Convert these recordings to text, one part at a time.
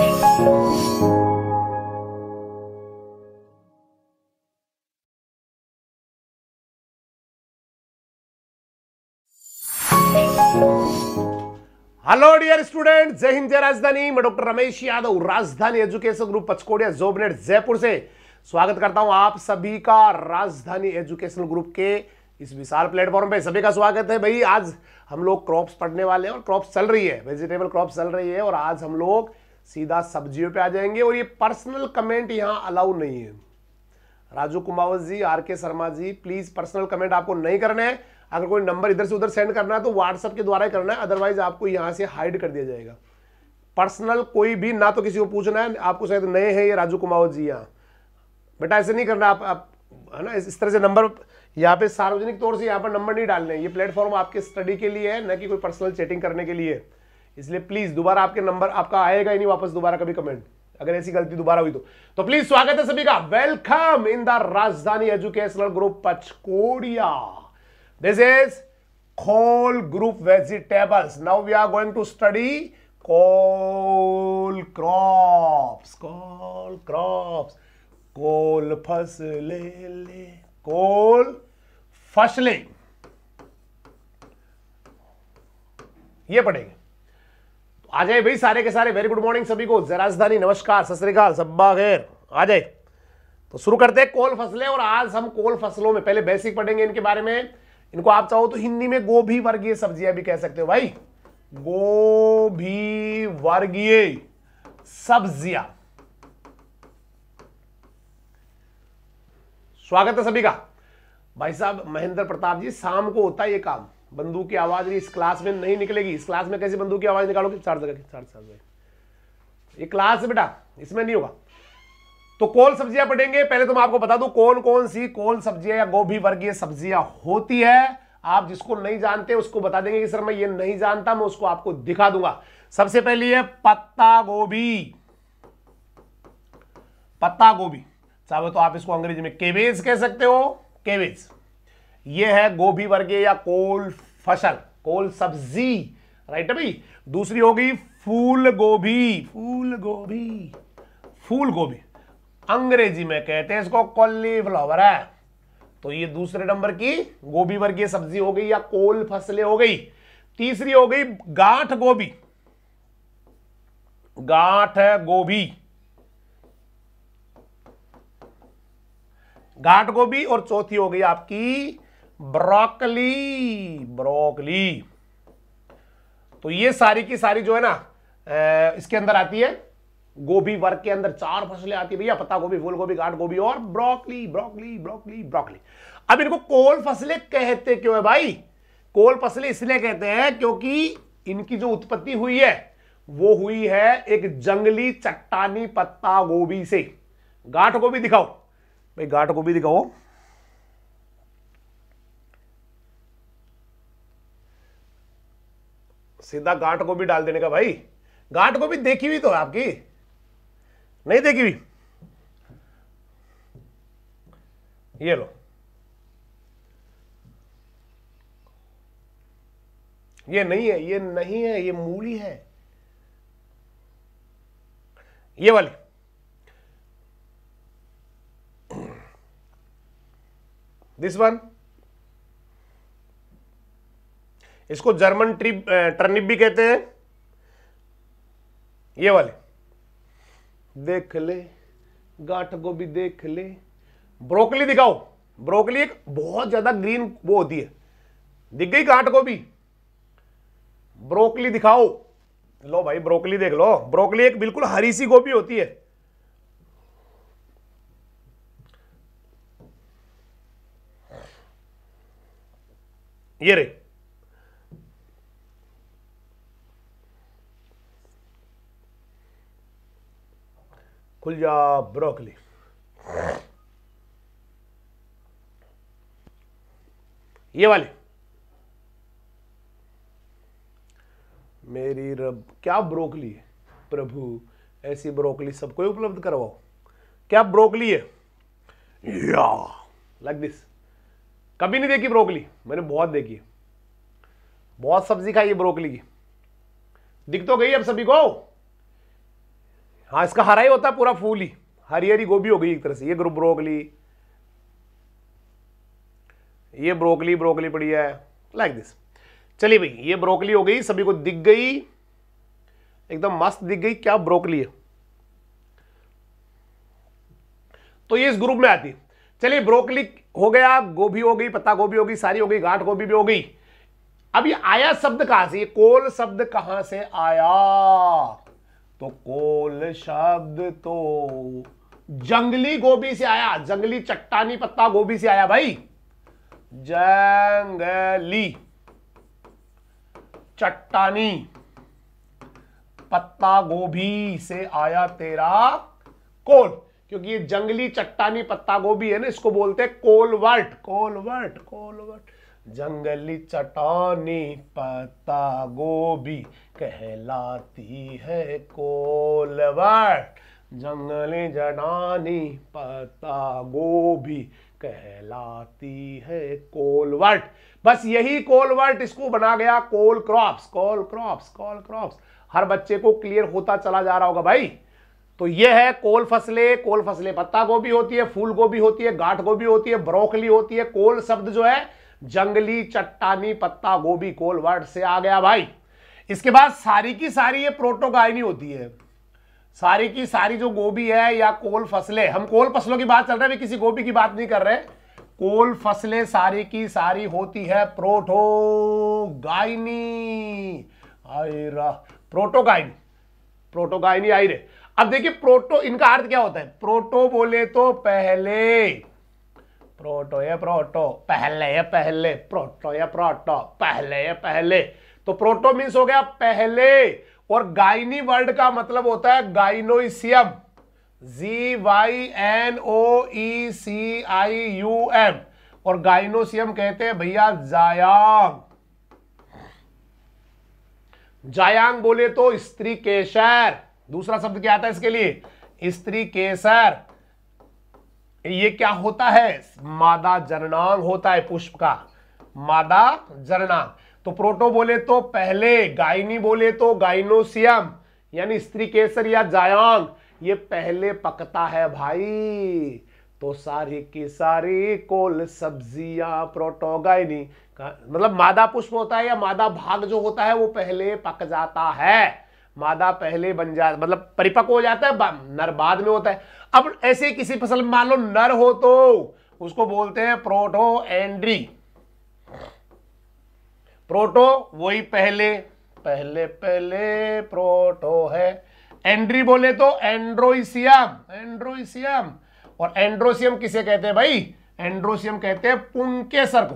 Hello dear student जय हिंद जय राजधानी मैं doctor Ramesh Yadav Rajdhani education group Pachkodiya Jobner Jaipur से स्वागत करता हूं आप सभी का राजधानी एजुकेशन ग्रुप के इस विशाल प्लेटफॉर्म पे सभी का स्वागत है भाई आज हम लोग क्रॉप्स पढ़ने वाले हैं और क्रॉप्स चल रही है वेजिटेबल क्रॉप्स चल रही है और आज हम लोग सीधा सब्जियों पे आ जाएंगे और ये पर्सनल कमेंट यहाँ अलाउ नहीं है Raju Kumawat ji R K Sharma ji please personal comment आपको नहीं करना है अगर कोई नंबर इधर से उधर सेंड करना है तो व्हाट्सएप के द्वारा ही करना है अदरवाइज आपको यहाँ से हाइड कर दिया जाएगा पर्सनल कोई भी ना तो किसी को पूछना है आपको शायद नए हैं ये राजू कुमावत जी यहाँ बेटा ऐसे नहीं करना आप आप है ना इस तरह से नंबर यहाँ पे सार्वजनिक तौर से यहाँ पर नंबर नहीं डालने ये प्लेटफॉर्म आपके स्टडी के लिए है ना कि कोई पर्सनल चैटिंग करने के लिए इसलिए प्लीज दोबारा आपके नंबर आपका आएगा ही नहीं वापस दोबारा कभी कमेंट अगर ऐसी गलती दोबारा हुई तो तो प्लीज स्वागत है सभी का welcome in the Rajdhani educational group Pachkodiya this is whole group vegetables now we are going to study coal crops. Cole crops. Cole फसले कोल फसले ये पढ़ेंगे आ जाए भाई सारे के सारे वेरी गुड मॉर्निंग सभी को जराजधानी नमस्कार सत सब्बा खैर आ जाए तो शुरू करते हैं कोल फसलें और आज हम कोल फसलों में पहले बेसिक पढ़ेंगे इनके बारे में इनको आप चाहो तो हिंदी में गोभी वर्गीय सब्जियां भी कह सकते हो भाई गोभी वर्गीय सब्जियां स्वागत है सभी का भाई साहब महेंद्र प्रताप जी शाम को होता है ये काम बंदूक की आवाज भी इस क्लास में नहीं निकलेगी इस क्लास में कैसे बंदूक की आवाज निकालोगे चार जगह चार चार जगह ये क्लास है बेटा इसमें नहीं होगा तो कौन सब्जियां पढ़ेंगे पहले तो मैं आपको बता दूं कौन कौन सी कौन सब्जियां या गोभी वर्गीय सब्जियां होती है आप जिसको नहीं जानते उसको बता देंगे कि सर मैं ये नहीं जानता मैं उसको आपको दिखा दूंगा सबसे पहली है पत्ता गोभी पत्ता गोभी चाहे तो आप इसको अंग्रेजी में केवेज कह सकते हो केवेज ये है गोभी वर्गीय या कोल फसल कोल सब्जी राइट अभी दूसरी होगी फूल गोभी फूल गोभी फूल गोभी अंग्रेजी में कहते हैं इसको कॉली फ्लावर है तो ये दूसरे नंबर की गोभी वर्गीय सब्जी हो गई या कोल फसलें हो गई तीसरी हो गई गांठ गोभी गांठ गोभी गांठ गोभी और चौथी हो गई आपकी ब्रोकली ब्रोकली तो ये सारी की सारी जो है ना इसके अंदर आती है गोभी वर्ग के अंदर चार फसलें आती है भैया पत्ता गोभी फूल गोभी गांठ गोभी और ब्रोकली ब्रोकली ब्रोकली ब्रोकली अब इनको कोल फसलें कहते क्यों है भाई कोल फसलें इसलिए कहते हैं क्योंकि इनकी जो उत्पत्ति हुई है वो हुई है एक जंगली चट्टानी पत्ता गोभी से गांठ गोभी दिखाओ भाई गांठ गोभी दिखाओ सीधा गांठ को भी डाल देने का भाई गांठ को भी देखी हुई तो आपकी नहीं देखी हुई ये लो ये नहीं है ये नहीं है ये मूली है ये वाली दिस वन इसको जर्मन ट्रिप टर्निप भी कहते हैं ये वाले देख ले गाठ गोभी देख ले ब्रोकली दिखाओ ब्रोकली एक बहुत ज्यादा ग्रीन वो होती है दिख गई गांठ गोभी ब्रोकली दिखाओ लो भाई ब्रोकली देख लो ब्रोकली एक बिल्कुल हरी सी गोभी होती है ये रही खुल जा ब्रोकली ये वाले मेरी रब क्या ब्रोकली है प्रभु ऐसी ब्रोकली सबको उपलब्ध करवाओ क्या ब्रोकली है या लाइक दिस कभी नहीं देखी ब्रोकली मैंने बहुत देखी है बहुत सब्जी खाई है ब्रोकली की दिख तो गई अब सभी को हाँ इसका हरा ही होता है पूरा फूल ही हरी हरी गोभी हो गई एक तरह से ये ग्रुप ब्रोकली ये ब्रोकली ब्रोकली पड़ी है लाइक दिस चलिए भाई ये ब्रोकली हो गई सभी को दिख गई एकदम मस्त दिख गई क्या ब्रोकली है तो ये इस ग्रुप में आती चलिए ब्रोकली हो गया गोभी हो गई पत्ता गोभी हो गई सारी हो गई गांठ गोभी भी हो गई अब ये आया शब्द कहां से ये कोल शब्द कहां से आया तो कोल शब्द तो जंगली गोभी से आया जंगली चट्टानी पत्ता गोभी से आया भाई जंगली चट्टानी पत्ता गोभी से आया तेरा कोल क्योंकि ये जंगली चट्टानी पत्ता गोभी है ना इसको बोलते हैं कोलवर्ट कोलवर्ट कोलवर्ट जंगली चटानी पत्ता गोभी कहलाती है कोलवट जंगली जटानी पत्ता गोभी कहलाती है कोलवर्ट बस यही कोलवर्ट इसको बना गया cole crops cole crops cole crops हर बच्चे को क्लियर होता चला जा रहा होगा भाई तो ये है कोल फसलें कोल फसलें पत्ता गोभी होती है फूल गोभी होती है गाठ गोभी होती है ब्रोकली होती है कोल शब्द जो है जंगली चट्टानी पत्ता गोभी कोल वर्ड से आ गया भाई इसके बाद सारी की सारी ये प्रोटोगाइनी होती है सारी की सारी जो गोभी है या कोल फसलें हम कोल फसलों की बात चल रहे हैं किसी गोभी की बात नहीं कर रहे कोल फसलें सारी की सारी होती है प्रोटोगाइनी आयरा प्रोटोगाइन प्रोटोगाइनी रे अब देखिए प्रोटो इनका अर्थ क्या होता है प्रोटो बोले तो पहले प्रोटो या प्रोटो पहले या पहले प्रोटो या प्रोटो पहले या पहले तो प्रोटो मीन्स हो गया पहले और गाइनी वर्ड का मतलब होता है gynoecium G Y N O E e C I U M और गाइनोसियम कहते हैं भैया जायांग जायांग बोले तो स्त्री केसर दूसरा शब्द क्या आता है इसके लिए स्त्री केसर ये क्या होता है मादा जननांग होता है पुष्प का मादा जननांग तो प्रोटो बोले तो पहले गायनी बोले तो गाइनोसियम यानी स्त्री केसर या जायांग ये पहले पकता है भाई तो सारी की सारी कोल सब्जियां प्रोटोगाइनी मतलब मादा पुष्प होता है या मादा भाग जो होता है वो पहले पक जाता है मादा पहले बन जा मतलब परिपक्व हो जाता है नर बाद में होता है अब ऐसे किसी फसल में मान लो नर हो तो उसको बोलते हैं प्रोटो एंड्री प्रोटो वही पहले पहले पहले प्रोटो है एंड्री बोले तो एंड्रोइसियम एंड्रोइसियम और एंड्रोसियम किसे कहते हैं भाई एंड्रोसियम कहते हैं पुंकेसर को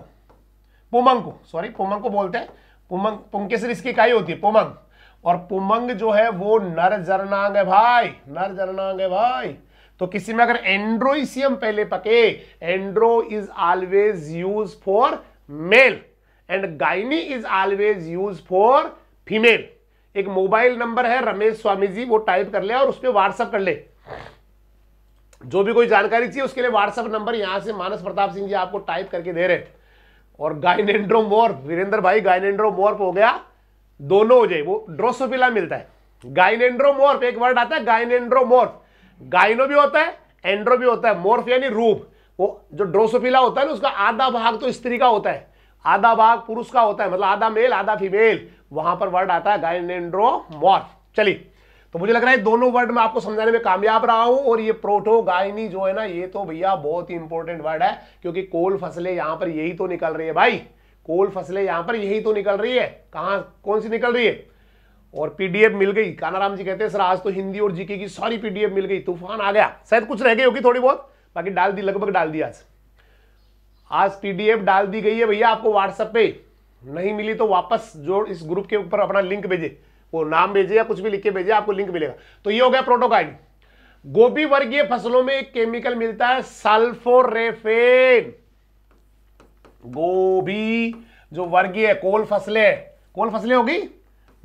पुमंग को सॉरी पुमंग को बोलते हैं पुमंग पुंकेसर इसकी इकाई होती है पुमंग और पुमंग जो है वो नर जरनांग है भाई नर जरनांग है भाई तो किसी में अगर एंड्रोइसियम पहले पके andro is always use for male and gyne is always use for female एक मोबाइल नंबर है रमेश स्वामी जी वो टाइप कर ले और उस पर व्हाट्सअप कर ले जो भी कोई जानकारी चाहिए उसके लिए व्हाट्सअप नंबर यहां से मानस प्रताप सिंह जी आपको टाइप करके दे रहे और गाइनेंड्रो मोर वीरेंद्र भाई गाइनेंड्रो मोर्प हो गया दोनों हो जाए वो ड्रोसोफिला मिलता है गाइनेंड्रोमोर्फ एक वर्ड आता है गाइनेंड्रोमोर्फ गाइनो भी होता है एंड्रो भी होता है मोर्फ यानी रूप वो जो ड्रोसोफिला होता है ना उसका आधा भाग तो स्त्री का होता है आधा भाग पुरुष का होता है मतलब आधा मेल आधा फीमेल वहां पर वर्ड आता है गाइनेंड्रोमोर्फ चलिए तो मुझे लग रहा है दोनों वर्ड में आपको समझाने में कामयाब रहा हूं और ये प्रोटो गायनी जो है ना ये तो भैया बहुत ही इंपॉर्टेंट वर्ड है क्योंकि कोल फसलें यहां पर यही तो निकल रही है भाई कोल फसलें यहां पर यही तो निकल रही है कहा कौन सी निकल रही है और पीडीएफ मिल गई कानाराम जी कहते हैं सर आज तो हिंदी और जीके की सारी पीडीएफ मिल गई तूफान आ गया शायद कुछ रह गई होगी थोड़ी बहुत बाकी डाल दी लगभग डाल दी आज आज पीडीएफ डाल दी गई है भैया आपको व्हाट्सएप पे नहीं मिली तो वापस जो इस ग्रुप के ऊपर अपना लिंक भेजे वो नाम भेजे या कुछ भी लिख के भेजे आपको लिंक मिलेगा तो ये हो गया प्रोटोकॉल गोभी वर्गीय फसलों में एक केमिकल मिलता है सल्फोरेफेन गोभी जो वर्गीय कोल फसलें कोल फसलें होगी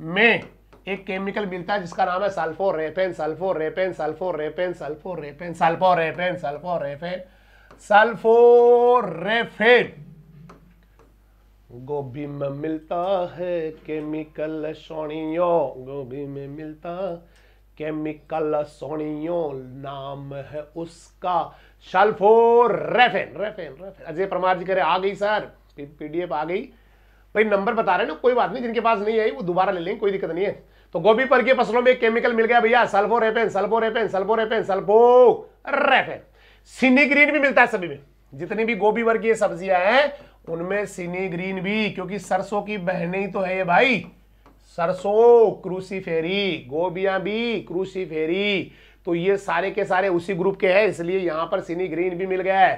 में एक केमिकल मिलता है जिसका नाम है sulfo sulfo sulfo raphane raphane raphane sulforaphane sulforaphane sulforaphane गोभी में मिलता है केमिकल सोनियो गोभी में मिलता केमिकल सोनियो नाम है उसका सल्फोरेफेन रेफेन रेफेन अजय परमार जी कह रहे आ गई सर पीडीएफ आ गई भाई नंबर बता रहे ना कोई बात नहीं जिनके पास नहीं आई वो दोबारा ले लेंगे कोई दिक्कत नहीं है तो गोभी पर के फसलों में एक केमिकल मिल गया भैया raphane sulforaphane sulforaphane ग्रीन भी मिलता है सभी में जितनी भी गोभी वर्गीय सब्जियां हैं उनमें ग्रीन भी क्योंकि सरसों की बहने ही तो है ये भाई सरसों फेरी गोभियां भी फेरी तो ये सारे के सारे उसी ग्रुप के हैं इसलिए यहां पर सिनी ग्रीन भी मिल गया है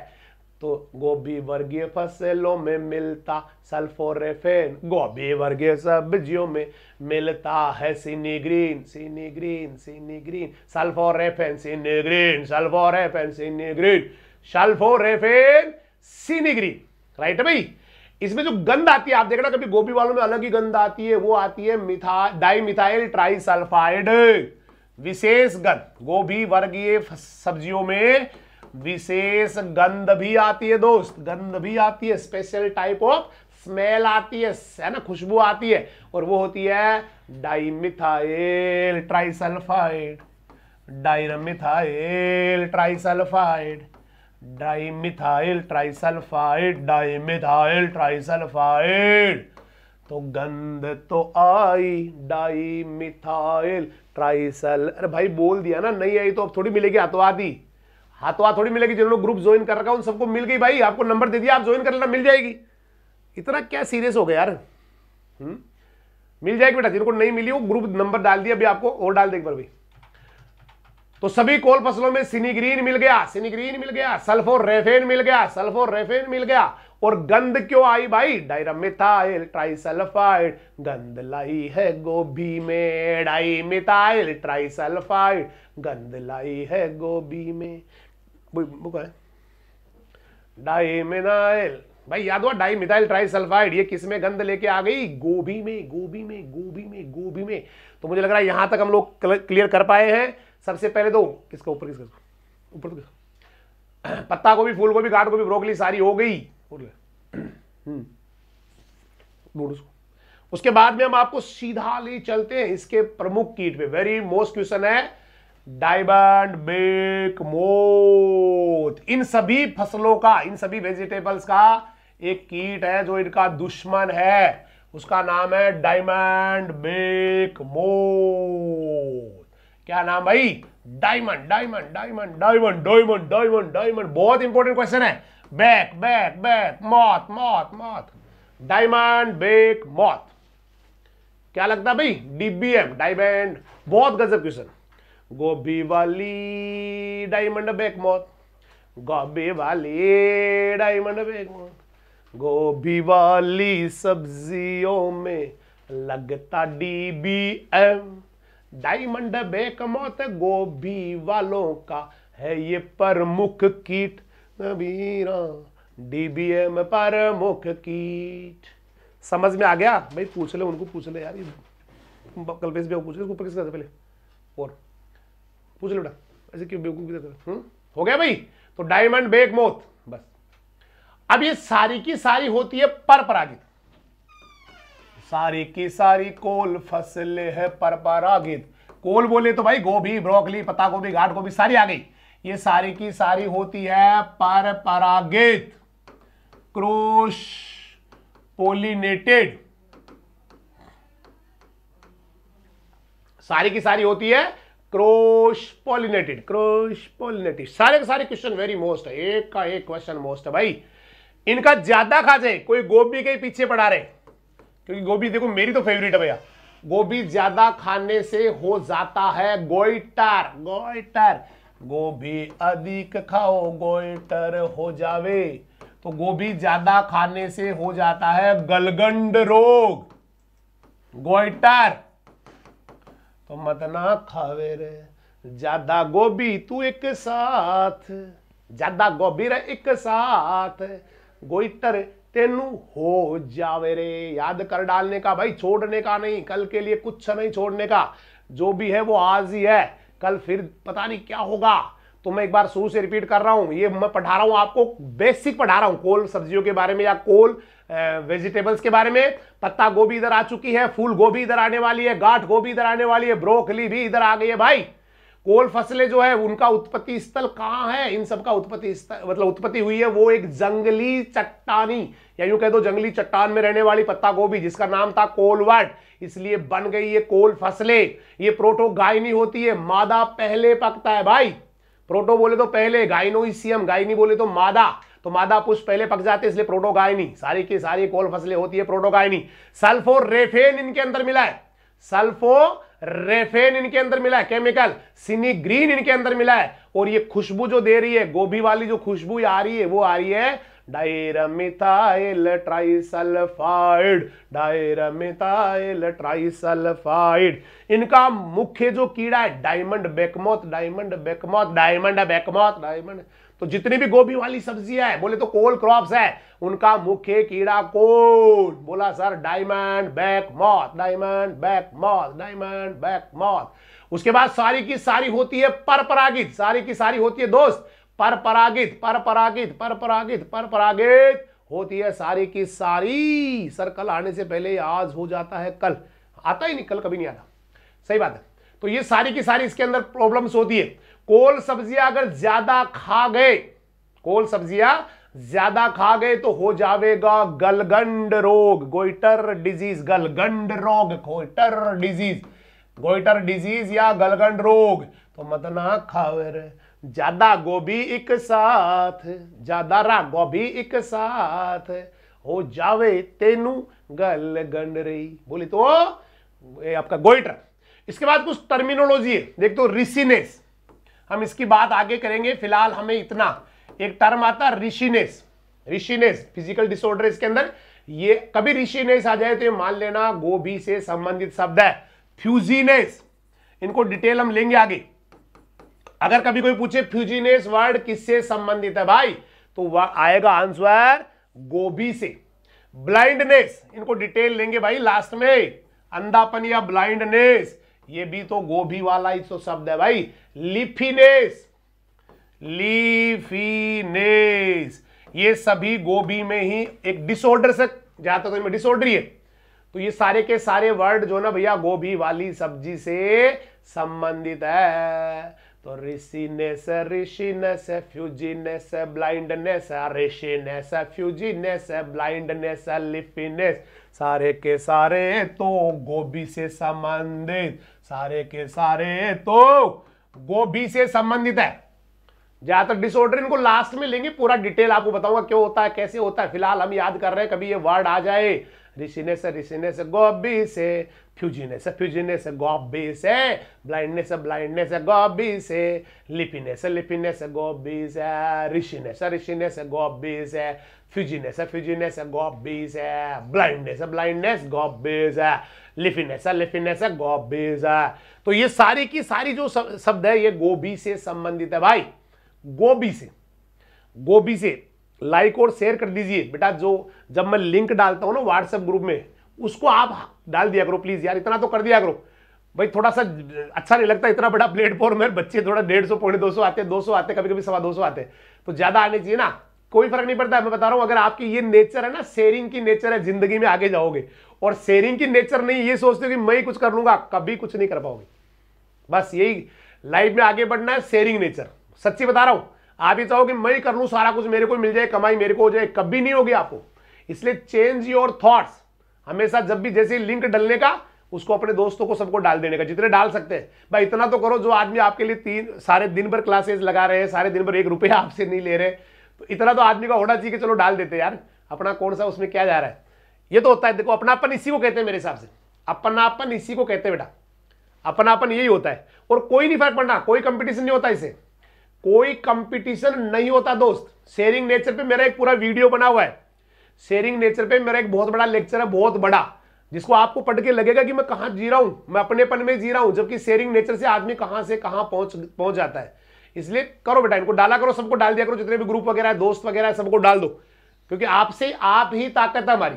तो गोभी वर्गीय फसलों में मिलता सल्फोरेफेन गोभी वर्गीय सब्जियों में मिलता है सिनी सिनी ग्रीन ग्रीन sinigrin sulforaphane sinigrin sulforaphane sinigrin sulforaphane सिनी ग्रीन राइट भाई इसमें जो गंध आती है आप देखना कभी गोभी वालों में अलग ही गंध आती है वो आती है मिथा डाई मिथाइल ट्राई सल्फाइड विशेष गंध गोभी वर्गीय सब्जियों में विशेष गंध भी आती है दोस्त गंध भी आती है स्पेशल टाइप ऑफ स्मेल आती है है ना खुशबू आती है और वो होती है dimethyl trisulphide dimethyl trisulphide dimethyl trisulphide dimethyl trisulphide तो गंध तो आई डाई मिथाइल ट्राइसल अरे भाई बोल दिया ना नहीं आई तो अब थोड़ी मिलेगी हाथों हाथ थोड़ी मिलेगी जिन ग्रुप ज्वाइन कर रखा उन सबको मिल गई भाई आपको नंबर दे दिया आप ज्वाइन कर लेना मिल जाएगी इतना क्या सीरियस हो गया यार हुँ? हम्म? मिल जाएगी बेटा जिनको नहीं मिली वो ग्रुप नंबर डाल दिया अभी आपको और डाल देगी पर भी तो सभी कोल फसलों में सिनीग्रीन मिल गया सिनीग्रीन मिल गया सल्फोर रेफेन मिल गया सल्फोर रेफेन मिल गया और गंध क्यों आई भाई डायरामिथाइल ट्राइसल्फाइड गंध लाई है गोभी में डाइमिथाइल ट्राइसल्फाइड गंध लाई है गोभी में डाइमिनाइल भाई याद हुआ डाइमिथाइल ट्राइसल्फाइड ये किस में गंध लेके आ गई गोभी में गोभी में गोभी में गोभी में तो मुझे लग रहा है यहां तक हम लोग क्लियर कर पाए हैं सबसे पहले तो किसका ऊपर किसका ऊपर पत्ता को भी फूल को गोभी गाठ भी ब्रोकली सारी हो गई भूल गए उसको उसके बाद में हम आपको सीधा ले चलते हैं इसके प्रमुख कीट पे वेरी मोस्ट क्वेश्चन है डायमंड बेक मोथ इन सभी फसलों का इन सभी वेजिटेबल्स का एक कीट है जो इनका दुश्मन है उसका नाम है डायमंड बेक मोथ क्या नाम भाई diamond diamond diamond diamond diamond diamond diamond बहुत इंपॉर्टेंट क्वेश्चन है back back back moth moth मौत डायमंड बेक मौत क्या लगता भाई डीबीएम डायमंड बहुत गजब क्वेश्चन गोभी वाली डायमंड बेक मौत गोभी वाली डायमंड बेक मौत गोभी वाली सब्जियों में लगता डीबीएम डायमंड बेक मौत गोभी वालों का है ये प्रमुख कीट नबीरा डीबीएम पर मुख कीट समझ में आ गया भाई पूछ ले उनको पूछ ले यार कल्पेश भी पूछ ले ऊपर किसका पहले और पूछ ले बेटा ऐसे क्यों बेवकूफ की हम्म? हो गया भाई तो डायमंड बेक मोथ बस अब ये सारी की सारी होती है पर परागित सारी की सारी कोल फसल है पर परागित कोल बोले तो भाई गोभी ब्रोकली पत्ता गोभी घाट गोभी सारी आ गई ये सारी की सारी होती है पर परागित क्रोश पोलिनेटेड सारी की सारी होती है क्रोश पोलिनेटेड क्रोश पोलिनेटेड सारे के सारे क्वेश्चन वेरी मोस्ट है एक का एक क्वेश्चन मोस्ट है भाई इनका ज्यादा खा जाए कोई गोभी के पीछे पड़ा रहे क्योंकि गोभी देखो मेरी तो फेवरेट है भैया गोभी ज्यादा खाने से हो जाता है गोइटर गोइटर गोभी अधिक खाओ गोल्टर हो जावे तो गोभी ज्यादा खाने से हो जाता है गलगंड रोग गोइटर तो मत ना खावे रे ज्यादा गोभी तू एक साथ ज्यादा गोभी रे एक साथ गोइटर तेनू हो जावे रे याद कर डालने का भाई छोड़ने का नहीं कल के लिए कुछ नहीं छोड़ने का जो भी है वो आज ही है कल फिर पता नहीं क्या होगा तो मैं एक बार शुरू से रिपीट कर रहा हूं ये मैं पढ़ा रहा हूं आपको बेसिक पढ़ा रहा हूं कोल सब्जियों के बारे में या कोल वेजिटेबल्स के बारे में पत्ता गोभी इधर आ चुकी है फूल गोभी इधर आने वाली है गाठ गोभी इधर आने वाली है ब्रोकली भी इधर आ गई है भाई कोल फसलें जो है उनका उत्पत्ति स्थल कहां है इन सब का उत्पत्ति स्थल मतलब उत्पत्ति हुई है वो एक जंगली चट्टानी या यूं कह दो जंगली चट्टान में रहने वाली पत्ता गोभी जिसका नाम था कोलवट इसलिए बन गई ये कोल फसलें ये प्रोटो गायनी होती है मादा पहले पकता है भाई प्रोटो बोले तो पहले गायनोइसियम गायनी बोले तो मादा तो मादा पुष्प पहले पक जाते इसलिए प्रोटोगायनी सारी की सारी कोल फसलें होती है प्रोटोगायनी सल्फोरेफेन इनके अंदर मिला है सल्फो रेफेन इनके अंदर मिला है केमिकल सिनी ग्रीन इनके अंदर मिला है और ये खुशबू जो दे रही है गोभी वाली जो खुशबू आ रही है वो आ रही है डायरमिथाइल ट्राइसल्फाइड डायरमिथाइल ट्राइसल्फाइड इनका मुख्य जो कीड़ा है diamond back moth diamond back moth diamond back moth diamond तो जितनी भी गोभी वाली सब्जियां है बोले तो कोल क्रॉप्स है उनका मुख्य कीड़ा कोल बोला sir diamondback moth diamondback moth diamondback moth उसके बाद सारी की सारी होती है परपरागित सारी की सारी होती है दोस्त परपरागित परपरागित परपरागित परपरागित होती है सारी की सारी सर कल आने से पहले आज हो जाता है कल आता ही नहीं कल कभी नहीं आता सही बात है तो ये सारी की सारी इसके अंदर प्रॉब्लम्स होती है कोल सब्जियां अगर ज्यादा खा गए कोल सब्जियां ज्यादा खा गए तो हो जाएगा गलगंड रोग गोइटर डिजीज गलगंड रोग गोइटर डिजीज गोइटर डिजीज या गलगंड रोग तो मत ना खावर ज्यादा गोभी एक साथ ज्यादा रा गोभी एक साथ हो जावे तेनू गंड रही बोली तो ये आपका गोइटर इसके बाद कुछ टर्मिनोलॉजी है देख तो रिसिनेस हम इसकी बात आगे करेंगे फिलहाल हमें इतना एक टर्म आता है ऋषिनेस ऋषिनेस फिजिकल डिसऑर्डर इसके अंदर ये कभी ऋषिनेस आ जाए तो ये मान लेना गोभी से संबंधित शब्द है फ्यूजीनेस इनको डिटेल हम लेंगे आगे अगर कभी कोई पूछे फ्यूजीनेस वर्ड किससे संबंधित है भाई तो वह आएगा आंसर गोभी से ब्लाइंडनेस इनको डिटेल लेंगे भाई लास्ट में अंधापन या ब्लाइंडनेस ये भी तो गोभी वाला ही तो शब्द है भाई लिफिनेस लिफिनेस ये सभी गोभी में ही एक डिसऑर्डर से जाता तो इनमें डिसऑर्डर ही है तो ये सारे के सारे वर्ड जो ना भैया गोभी वाली सब्जी से संबंधित है तो ऋषिनेस ऋषिनेस फ्यूजिनेस ब्लाइंडनेस ऋषिनेस फ्यूजिनेस ब्लाइंडनेस लिफिनेस सारे के सारे तो गोभी से संबंधित सारे के सारे तो गोभी से संबंधित है ज्यादातर डिसऑर्डर इनको लास्ट में लेंगे पूरा डिटेल आपको बताऊंगा क्यों होता है कैसे होता है फिलहाल हम याद कर रहे हैं कभी ये वर्ड आ जाए रिसिनेस रिसिनेस गोबी से फ्यूजिनेस फ्यूजिनेस गोबी से ब्लाइंडनेस ब्लाइंडनेस गोबी से लिपिनेस लिपिनेस गोबी से रिशिनेस रिशिनेस गोबी से फ्यूजिनेस फ्यूजिनेस गोबी से ब्लाइंडनेस ब्लाइंडनेस गोबी से लिफिनेस लिफिनेस गोबी से तो ये सारी की सारी जो शब्द है ये गोबी से संबंधित है भाई गोबी से गोबी से लाइक और शेयर कर दीजिए बेटा जो जब मैं लिंक डालता हूँ ना व्हाट्सएप ग्रुप में उसको आप डाल दिया करो प्लीज़ यार इतना तो कर दिया करो भाई थोड़ा सा अच्छा नहीं लगता इतना बड़ा प्लेटफॉर्म है बच्चे थोड़ा डेढ़ सौ पौने दो सौ आते हैं दो सौ आते कभी कभी सवा दो सौ आते तो ज़्यादा आने चाहिए ना कोई फर्क नहीं पड़ता मैं बता रहा हूँ अगर आपकी ये नेचर है ना शेयरिंग की नेचर है जिंदगी में आगे जाओगे और शेयरिंग की नेचर नहीं ये सोचते हो कि मैं ही कुछ कर लूंगा कभी कुछ नहीं कर पाओगे बस यही लाइफ में आगे बढ़ना है शेयरिंग नेचर सच्ची बता रहा हूँ आप ये चाहो कि मैं कर लू सारा कुछ मेरे को मिल जाए कमाई मेरे को हो जाए कभी नहीं होगी आपको इसलिए चेंज योर थॉट्स हमेशा जब भी जैसे लिंक डलने का उसको अपने दोस्तों को सबको डाल देने का जितने डाल सकते हैं भाई इतना तो करो जो आदमी आपके लिए तीन सारे दिन भर क्लासेस लगा रहे हैं सारे दिन भर एक रुपया आपसे नहीं ले रहे तो इतना तो आदमी का होना चाहिए कि चलो डाल देते यार अपना कौन सा उसमें क्या जा रहा है ये तो होता है देखो अपनापन इसी को कहते हैं मेरे हिसाब से अपनापन इसी को कहते हैं बेटा अपनापन यही होता है और कोई नहीं फर्क पड़ना कोई कंपिटिशन नहीं होता इसे कोई कंपटीशन नहीं होता दोस्त शेयरिंग नेचर पे मेरा एक पूरा वीडियो बना हुआ है शेयरिंग नेचर पे मेरा एक बहुत बड़ा लेक्चर है बहुत बड़ा जिसको आपको पढ़ के लगेगा कि मैं कहा जी रहा हूं मैं अपनेपन में जी रहा हूं जबकि शेयरिंग नेचर से आदमी कहां से कहां पहुंच पहुंच जाता है इसलिए करो बेटा इनको डाला करो सबको डाल दिया करो जितने भी ग्रुप वगैरह है दोस्त वगैरह है सबको डाल दो क्योंकि आपसे आप ही ताकत है हमारी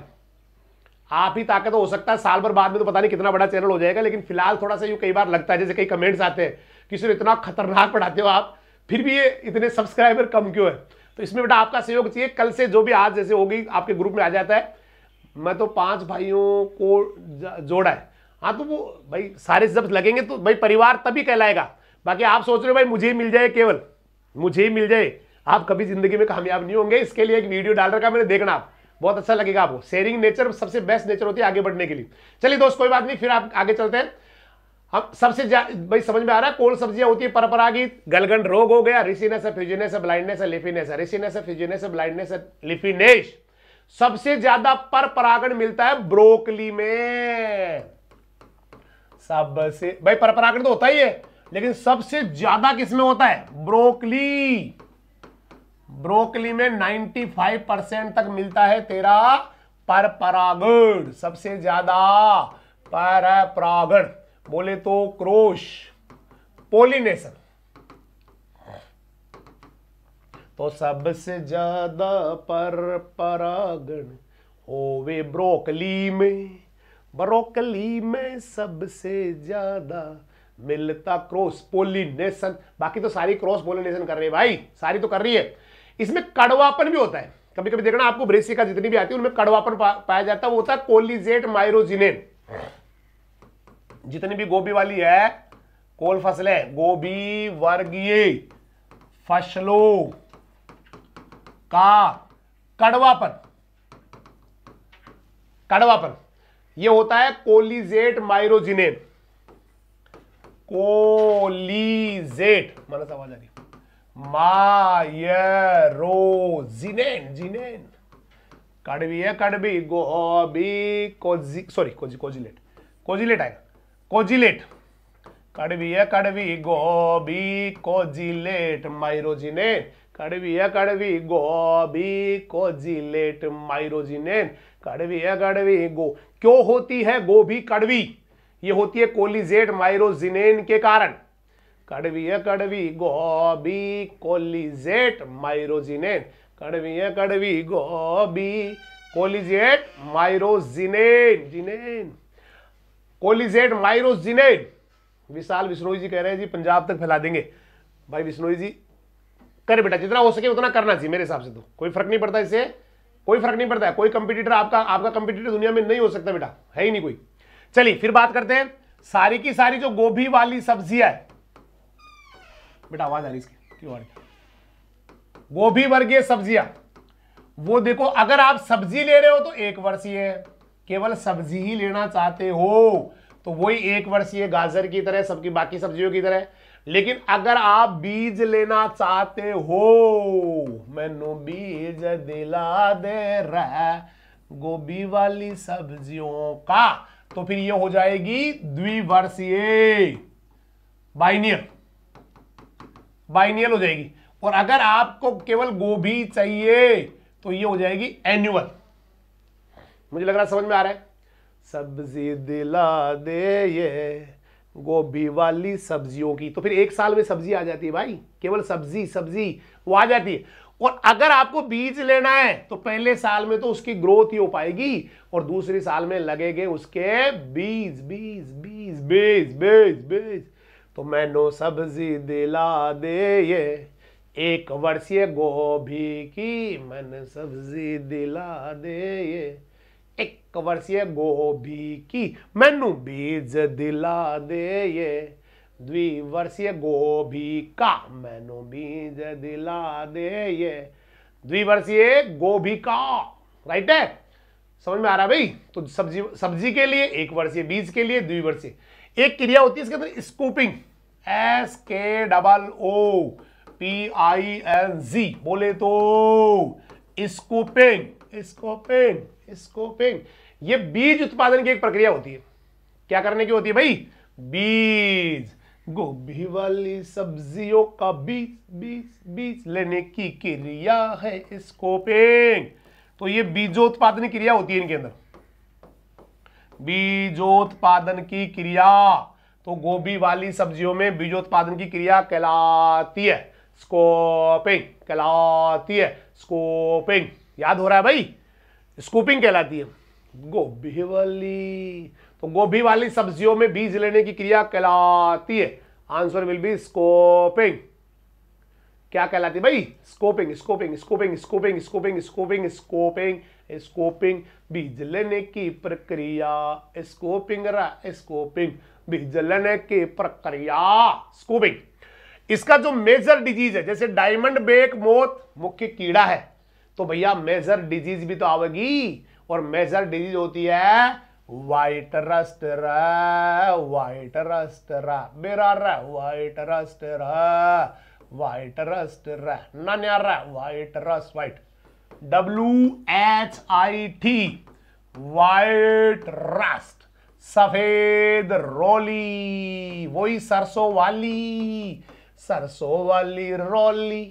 आप ही ताकत हो सकता है साल भर बाद में तो पता नहीं कितना बड़ा चैनल हो जाएगा लेकिन फिलहाल थोड़ा सा यू कई बार लगता है जैसे कई कमेंट्स आते हैं कि सर इतना खतरनाक पढ़ाते हो आप फिर भी ये इतने सब्सक्राइबर कम क्यों है तो इसमें बेटा आपका सहयोग चाहिए कल से जो भी आज जैसे होगी आपके ग्रुप में आ जाता है मैं तो पांच भाइयों को जोड़ा है हाँ तो वो भाई सारे शब्द लगेंगे तो भाई परिवार तभी कहलाएगा बाकी आप सोच रहे हो भाई मुझे ही मिल जाए केवल मुझे ही मिल जाए आप कभी जिंदगी में कामयाब नहीं होंगे इसके लिए एक वीडियो डाल रखा मैंने देखना आप बहुत अच्छा लगेगा आपको शेयरिंग नेचर सबसे बेस्ट नेचर होती है आगे बढ़ने के लिए चलिए दोस्त कोई बात नहीं फिर आप आगे चलते हैं हम सबसे भाई समझ में आ रहा है कौन सब्जियां होती है परपरागी गलगन रोग हो गया रिसीनेस फ्यूजिनेस ब्लाइंडनेस लिफिनेस रिसीनेस फ्यूजिनेस ब्लाइंडनेस लिफिनेस सबसे ज्यादा पर परागण मिलता है ब्रोकली में सबसे भाई पर परागण तो होता ही है लेकिन सबसे ज्यादा किसमें होता है ब्रोकली ब्रोकली में 95 परसेंट तक मिलता है तेरा पर परागण सबसे ज्यादा पर परागण बोले तो क्रोश पोलिनेशन तो सबसे ज्यादा पर परागण होवे ब्रोकली में ब्रोकली में सबसे ज्यादा मिलता क्रॉस पोलिनेशन बाकी तो सारी क्रॉस पोलिनेशन कर रही है भाई सारी तो कर रही है इसमें कड़वापन भी होता है कभी कभी देखना आपको ब्रेसिका जितनी भी आती है उनमें कड़वापन पा, पाया जाता है वो होता है कोलिजेट माइरोजिनेन जितनी भी गोभी वाली है कोल फसलें गोभी वर्गीय फसलों का कड़वापन कड़वापन ये होता है कोलिजेट माइरोजिनेम कोलिजेट माना मतलब आवाज आ रही मायरोजिनेन जिनेन कड़वी है कड़वी गोभी कोजी सॉरी कोजी कोजिलेट कोजिलेट आएगा कोजिलेट कड़वी कड़वी गोभी कोजिलेट माइरोजिने कड़वी कड़वी गोभी कोजिलेट माइरोजिने कड़वी कड़वी गो क्यों होती है गोभी कड़वी ये होती है कोलिजेट माइरोजिनेन के कारण कड़वी कड़वी गोभी कोलिजेट माइरोजिनेन कड़वी कड़वी गोभी कोलिजेट माइरोजिनेन जिनेन पोलिजेट माइरोजिनेट विशाल विश्नोई जी कह रहे हैं जी पंजाब तक फैला देंगे भाई विश्नोई जी करे बेटा जितना हो सके उतना करना चाहिए मेरे हिसाब से तो कोई फर्क नहीं पड़ता इससे कोई फर्क नहीं पड़ता है कोई कंपटीटर आपका आपका कंपटीटर दुनिया में नहीं हो सकता बेटा है ही नहीं कोई चलिए फिर बात करते हैं सारी की सारी जो गोभी वाली सब्जी है बेटा आवाज आ रही इसकी क्यों आ रही गोभी वर्गीय सब्जियां वो देखो अगर आप सब्जी ले रहे हो तो एक वर्षीय है केवल सब्जी ही लेना चाहते हो तो वही एक वर्षीय गाजर की तरह सबकी बाकी सब्जियों की तरह लेकिन अगर आप बीज लेना चाहते हो मैनो बीज दिला दे रहा गोभी वाली सब्जियों का तो फिर ये हो जाएगी द्विवर्षीय बाइनियल बाइनियल हो जाएगी और अगर आपको केवल गोभी चाहिए तो ये हो जाएगी एनुअल मुझे लग रहा समझ में आ रहा है सब्जी दिला दे ये गोभी वाली सब्जियों की तो फिर एक साल में सब्जी आ जाती है भाई केवल सब्जी सब्जी वो आ जाती है और अगर आपको बीज लेना है तो पहले साल में तो उसकी ग्रोथ ही हो पाएगी और दूसरे साल में लगेंगे उसके बीज बीज बीज बीज बीज बीज तो मैंने सब्जी दिला दे ये एक वर्षीय गोभी की मैंने सब्जी दिला दे ये कवर सी है गोभी की मैनू बीज दिला दे ये द्विवर्षीय गोभी का मैनू बीज दिला दे ये द्विवर्षीय गोभी का राइट है समझ में आ रहा है भाई तो सब्जी सब्जी के लिए एक वर्षीय बीज के लिए द्विवर्षीय एक क्रिया होती है इसके अंदर scooping S K double O P I N G बोले तो स्कूपिंग स्कूपिंग स्कूपिंग ये बीज उत्पादन की एक प्रक्रिया होती है क्या करने की होती है भाई बीज गोभी वाली सब्जियों का बीज बीज बीज लेने की क्रिया है स्कोपिंग तो ये बीजोत्पादन क्रिया होती है इनके अंदर बीजोत्पादन की क्रिया तो गोभी वाली सब्जियों में बीजोत्पादन की क्रिया कहलाती है स्कोपिंग कहलाती है स्कोपिंग याद हो रहा है भाई स्कोपिंग कहलाती है गोभी वाली तो गोभी वाली सब्जियों में बीज लेने की क्रिया कहलाती है आंसर विल बी स्कोपिंग क्या कहलाती है भाई scooping scooping scooping scooping scooping scooping scooping scooping बीज लेने की प्रक्रिया स्कोपिंग स्कोपिंग बीज लेने की प्रक्रिया स्कोपिंग इसका जो मेजर डिजीज है जैसे डायमंड बेक मोत मुख्य कीड़ा है तो भैया मेजर डिजीज भी तो आवेगी और मेजर डिजीज होती है वाइट रस्ट वाइट रस्टरा बेरारा वाइट रस्टरा वाइट रस्टरा नान्यारा वाइट रस white W H I T white rust सफेद रोली वही सरसों वाली सरसों वाली रोली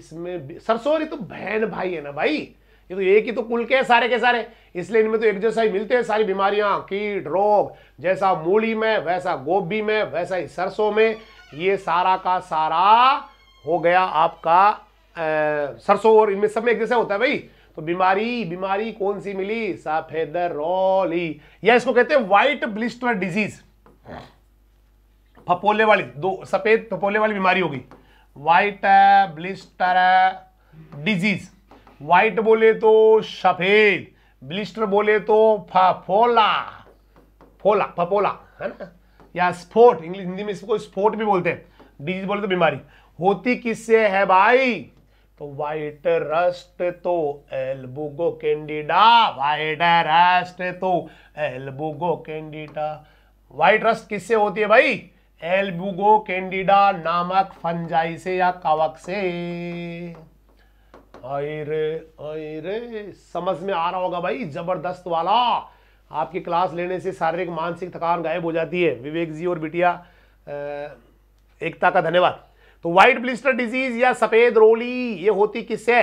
इसमें सरसों वाली तो बहन भाई है ना भाई ये तो एक ही तो कुल के सारे के सारे इसलिए इनमें तो एक जैसा ही मिलते हैं सारी बीमारियां कीट रोग जैसा मूली में वैसा गोभी में वैसा ही सरसों में ये सारा का सारा हो गया आपका सरसों और इनमें सब में एक जैसा होता है भाई तो बीमारी बीमारी कौन सी मिली सफेद रोली या इसको कहते हैं व्हाइट ब्लिस्टर डिजीज फपोले वाली दो सफेद फपोले वाली बीमारी होगी व्हाइट ब्लिस्टर डिजीज व्हाइट बोले तो सफेद ब्लिस्टर बोले तो फोला फोला फपोला है ना या स्पोर्ट इंग्लिश हिंदी में इसको स्पोर्ट भी बोलते हैं डिजीज बोले तो बीमारी होती किससे है भाई तो वाइट रस्ट तो एल्बुगो कैंडिडा वाइट रस्ट तो एल्बुगो कैंडिडा वाइट रस्ट किससे होती है भाई एल्बुगो कैंडिडा नामक फंजाई से या कवक से रे समझ में आ रहा होगा भाई जबरदस्त वाला आपकी क्लास लेने से शारीरिक मानसिक थकान गायब हो जाती है विवेक जी और बिटिया एकता का धन्यवाद तो व्हाइट ब्लिस्टर डिजीज या सफेद रोली ये होती किससे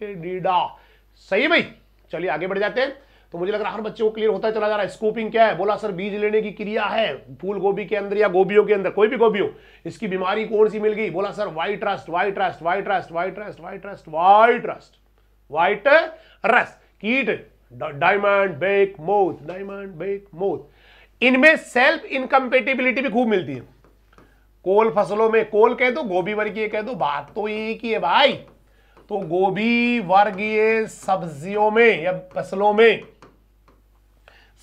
कैंडिडा सही भाई चलिए आगे बढ़ जाते हैं तो मुझे लग रहा है हर बच्चे को क्लियर होता चला जा रहा है स्कूपिंग क्या है बोला सर बीज लेने की क्रिया है फूल गोभी के अंदर या गोभियों के अंदर कोई भी गोभी हो इसकी बीमारी कौन सी मिल गई बोला sir white rust white rust white rust white rust white rust white rust white rust कीट diamondback moth diamondback moth इनमें सेल्फ इनकम्पेटेबिलिटी भी खूब मिलती है कोल फसलों में कोल कह दो गोभी वर्गीय कह दो बात तो एक ही है भाई तो गोभी वर्गीय सब्जियों में या फसलों में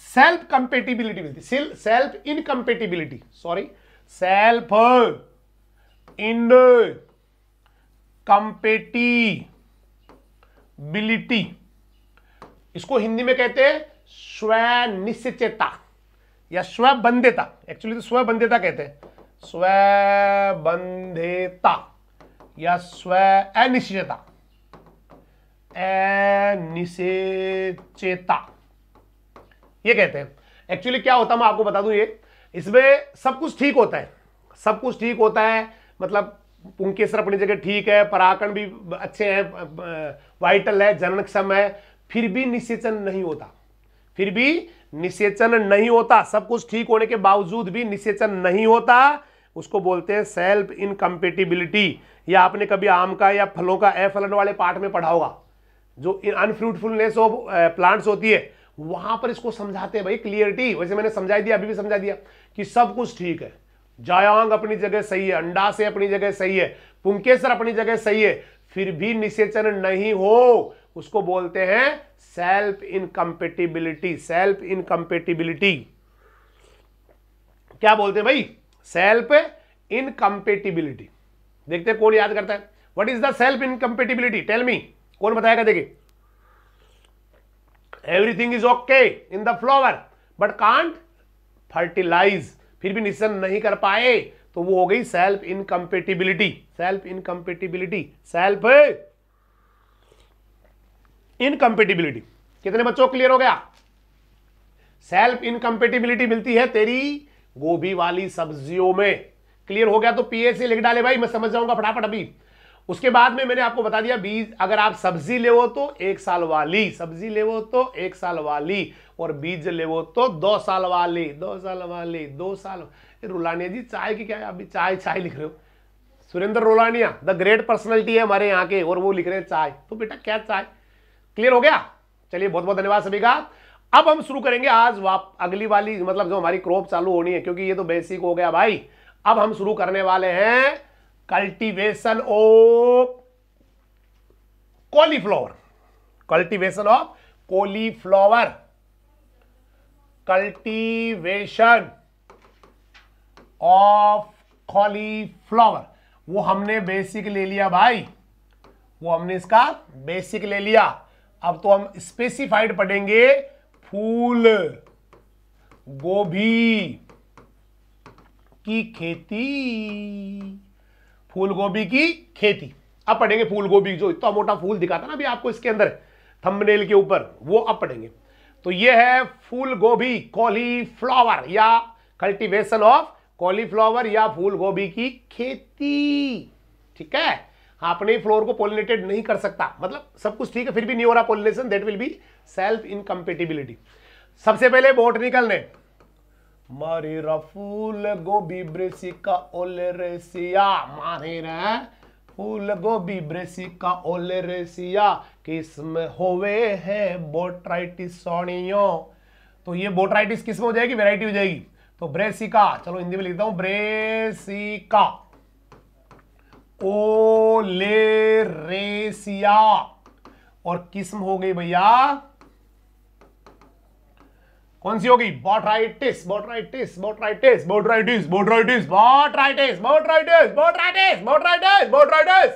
सेल्फ कंपेटिबिलिटी मिलती self incompatibility sorry self incompatibility इसको हिंदी में कहते हैं स्वनिश्चयता या स्वबंधेता एक्चुअली तो स्वबंधेता कहते हैं स्वबंधेता या स्व अनिश्चयता अनिश्चयता ये कहते हैं एक्चुअली क्या होता है मैं आपको बता दूं ये इसमें सब कुछ ठीक होता है सब कुछ ठीक होता है मतलब पुंकेसर अपनी जगह ठीक है पराकरण भी अच्छे हैं वाइटल है जननक्षम है फिर भी निषेचन नहीं होता फिर भी निषेचन नहीं होता सब कुछ ठीक होने के बावजूद भी निषेचन नहीं होता उसको बोलते हैं सेल्फ इनकम्पेटिबिलिटी या आपने कभी आम का या फलों का ए फलन वाले पार्ट में पढ़ा होगा जो अनफ्रूटफुलनेस ऑफ प्लांट्स होती है वहां पर इसको समझाते हैं भाई क्लियरिटी वैसे मैंने समझा दिया अभी भी समझा दिया कि सब कुछ ठीक है जायांग अपनी जगह सही है अंडा से अपनी जगह सही है पुंकेसर अपनी जगह सही है फिर भी निषेचन नहीं हो उसको बोलते हैं सेल्फ इनकम्पेटिबिलिटी सेल्फ इनकम्पेटिबिलिटी क्या बोलते हैं भाई सेल्फ इनकम्पेटिबिलिटी देखते हैं कौन याद करता है what is the self incompatibility tell me कौन बताएगा देखिए everything is okay in the flower but can't fertilise फिर भी निशन नहीं कर पाए तो वो हो गई self incompatibility self incompatibility self incompatibility कितने बच्चों क्लियर हो गया सेल्फ इनकम्पेटिबिलिटी मिलती है तेरी गोभी वाली सब्जियों में क्लियर हो गया तो पीएससी लिख डाले भाई मैं समझ जाऊंगा फटाफट अभी उसके बाद में मैंने आपको बता दिया बीज अगर आप सब्जी ले तो एक साल वाली सब्जी ले तो एक साल वाली और बीज ले तो दो साल वाली दो साल वाली दो साल रुलानिया जी चाय की क्या है अभी चाय चाय लिख रहे हो Surendra Rolaniya the great personality है हमारे यहाँ के और वो लिख रहे हैं चाय तो बेटा क्या चाय क्लियर हो गया चलिए बहुत बहुत धन्यवाद सभी का अब हम शुरू करेंगे आज वाप अगली वाली मतलब जो हमारी क्रॉप चालू होनी है क्योंकि ये तो बेसिक हो गया भाई अब हम शुरू करने वाले हैं cultivation of cauliflower cultivation of cauliflower cultivation of cauliflower वो हमने बेसिक ले लिया भाई वो हमने इसका बेसिक ले लिया अब तो हम स्पेसिफाइड पढ़ेंगे फूल गोभी की खेती फूल गोभी की खेती अब पढ़ेंगे फूल गोभी जो इतना मोटा फूल दिखाता ना अभी आपको इसके अंदर थंबनेल के ऊपर वो अब पढ़ेंगे तो ये है फूल गोभी कॉलीफ्लावर या कल्टीवेशन ऑफ कॉलीफ्लावर या फूल गोभी की खेती ठीक है आपने फ्लोर को पोलिनेटेड नहीं कर सकता मतलब सब कुछ ठीक है फिर भी नहीं हो रहा pollination that will be self incompatibility सबसे पहले बोटनिकल ने Mari raful gobi bresika oleresia. Mari फूल गोभी ब्रेसिका ओलेरेसिया किस्म होवे है बोट्राइटिस सोनियो तो ये बोट्राइटिस किस्म हो जाएगी वेराइटी हो जाएगी तो ब्रेसिका चलो हिंदी में लिखता हूं ब्रेसिका ओलेरेसिया और किस्म हो गई भैया कौन सी होगी बोटराइटिस बोटराइटिस बोटराइटिस बोटराइटिस बोटराइटिस बोटराइटिस बोटराइटिस बोटराइटिस बोटराइटिस बोटराइटिस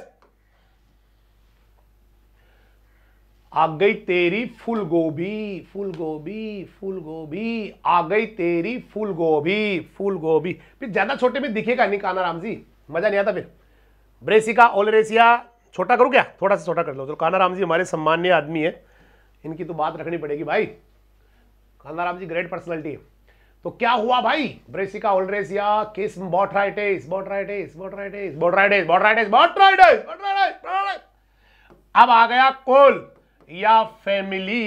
आ गई तेरी फूल गोभी फूल गोभी फूल गोभी आ गई तेरी फूल गोभी फूल गोभी फिर ज्यादा छोटे भी दिखेगा नहीं काना राम जी मजा नहीं आता फिर ब्रेसिका ओलरेसिया छोटा करूँ क्या थोड़ा सा छोटा कर लो तो काना राम जी हमारे सम्मान्य आदमी है इनकी तो बात रखनी पड़ेगी भाई कंदाराम जी ग्रेट पर्सनैलिटी तो क्या हुआ भाई ब्रेसिका ओल्ड्रेसिया किस बॉटराइटेस बॉटराइटेस बॉटराइटेस बॉटराइटेस बॉटराइटेस बॉटराइटेस बोट्राइटिस अब आ गया कोल या फैमिली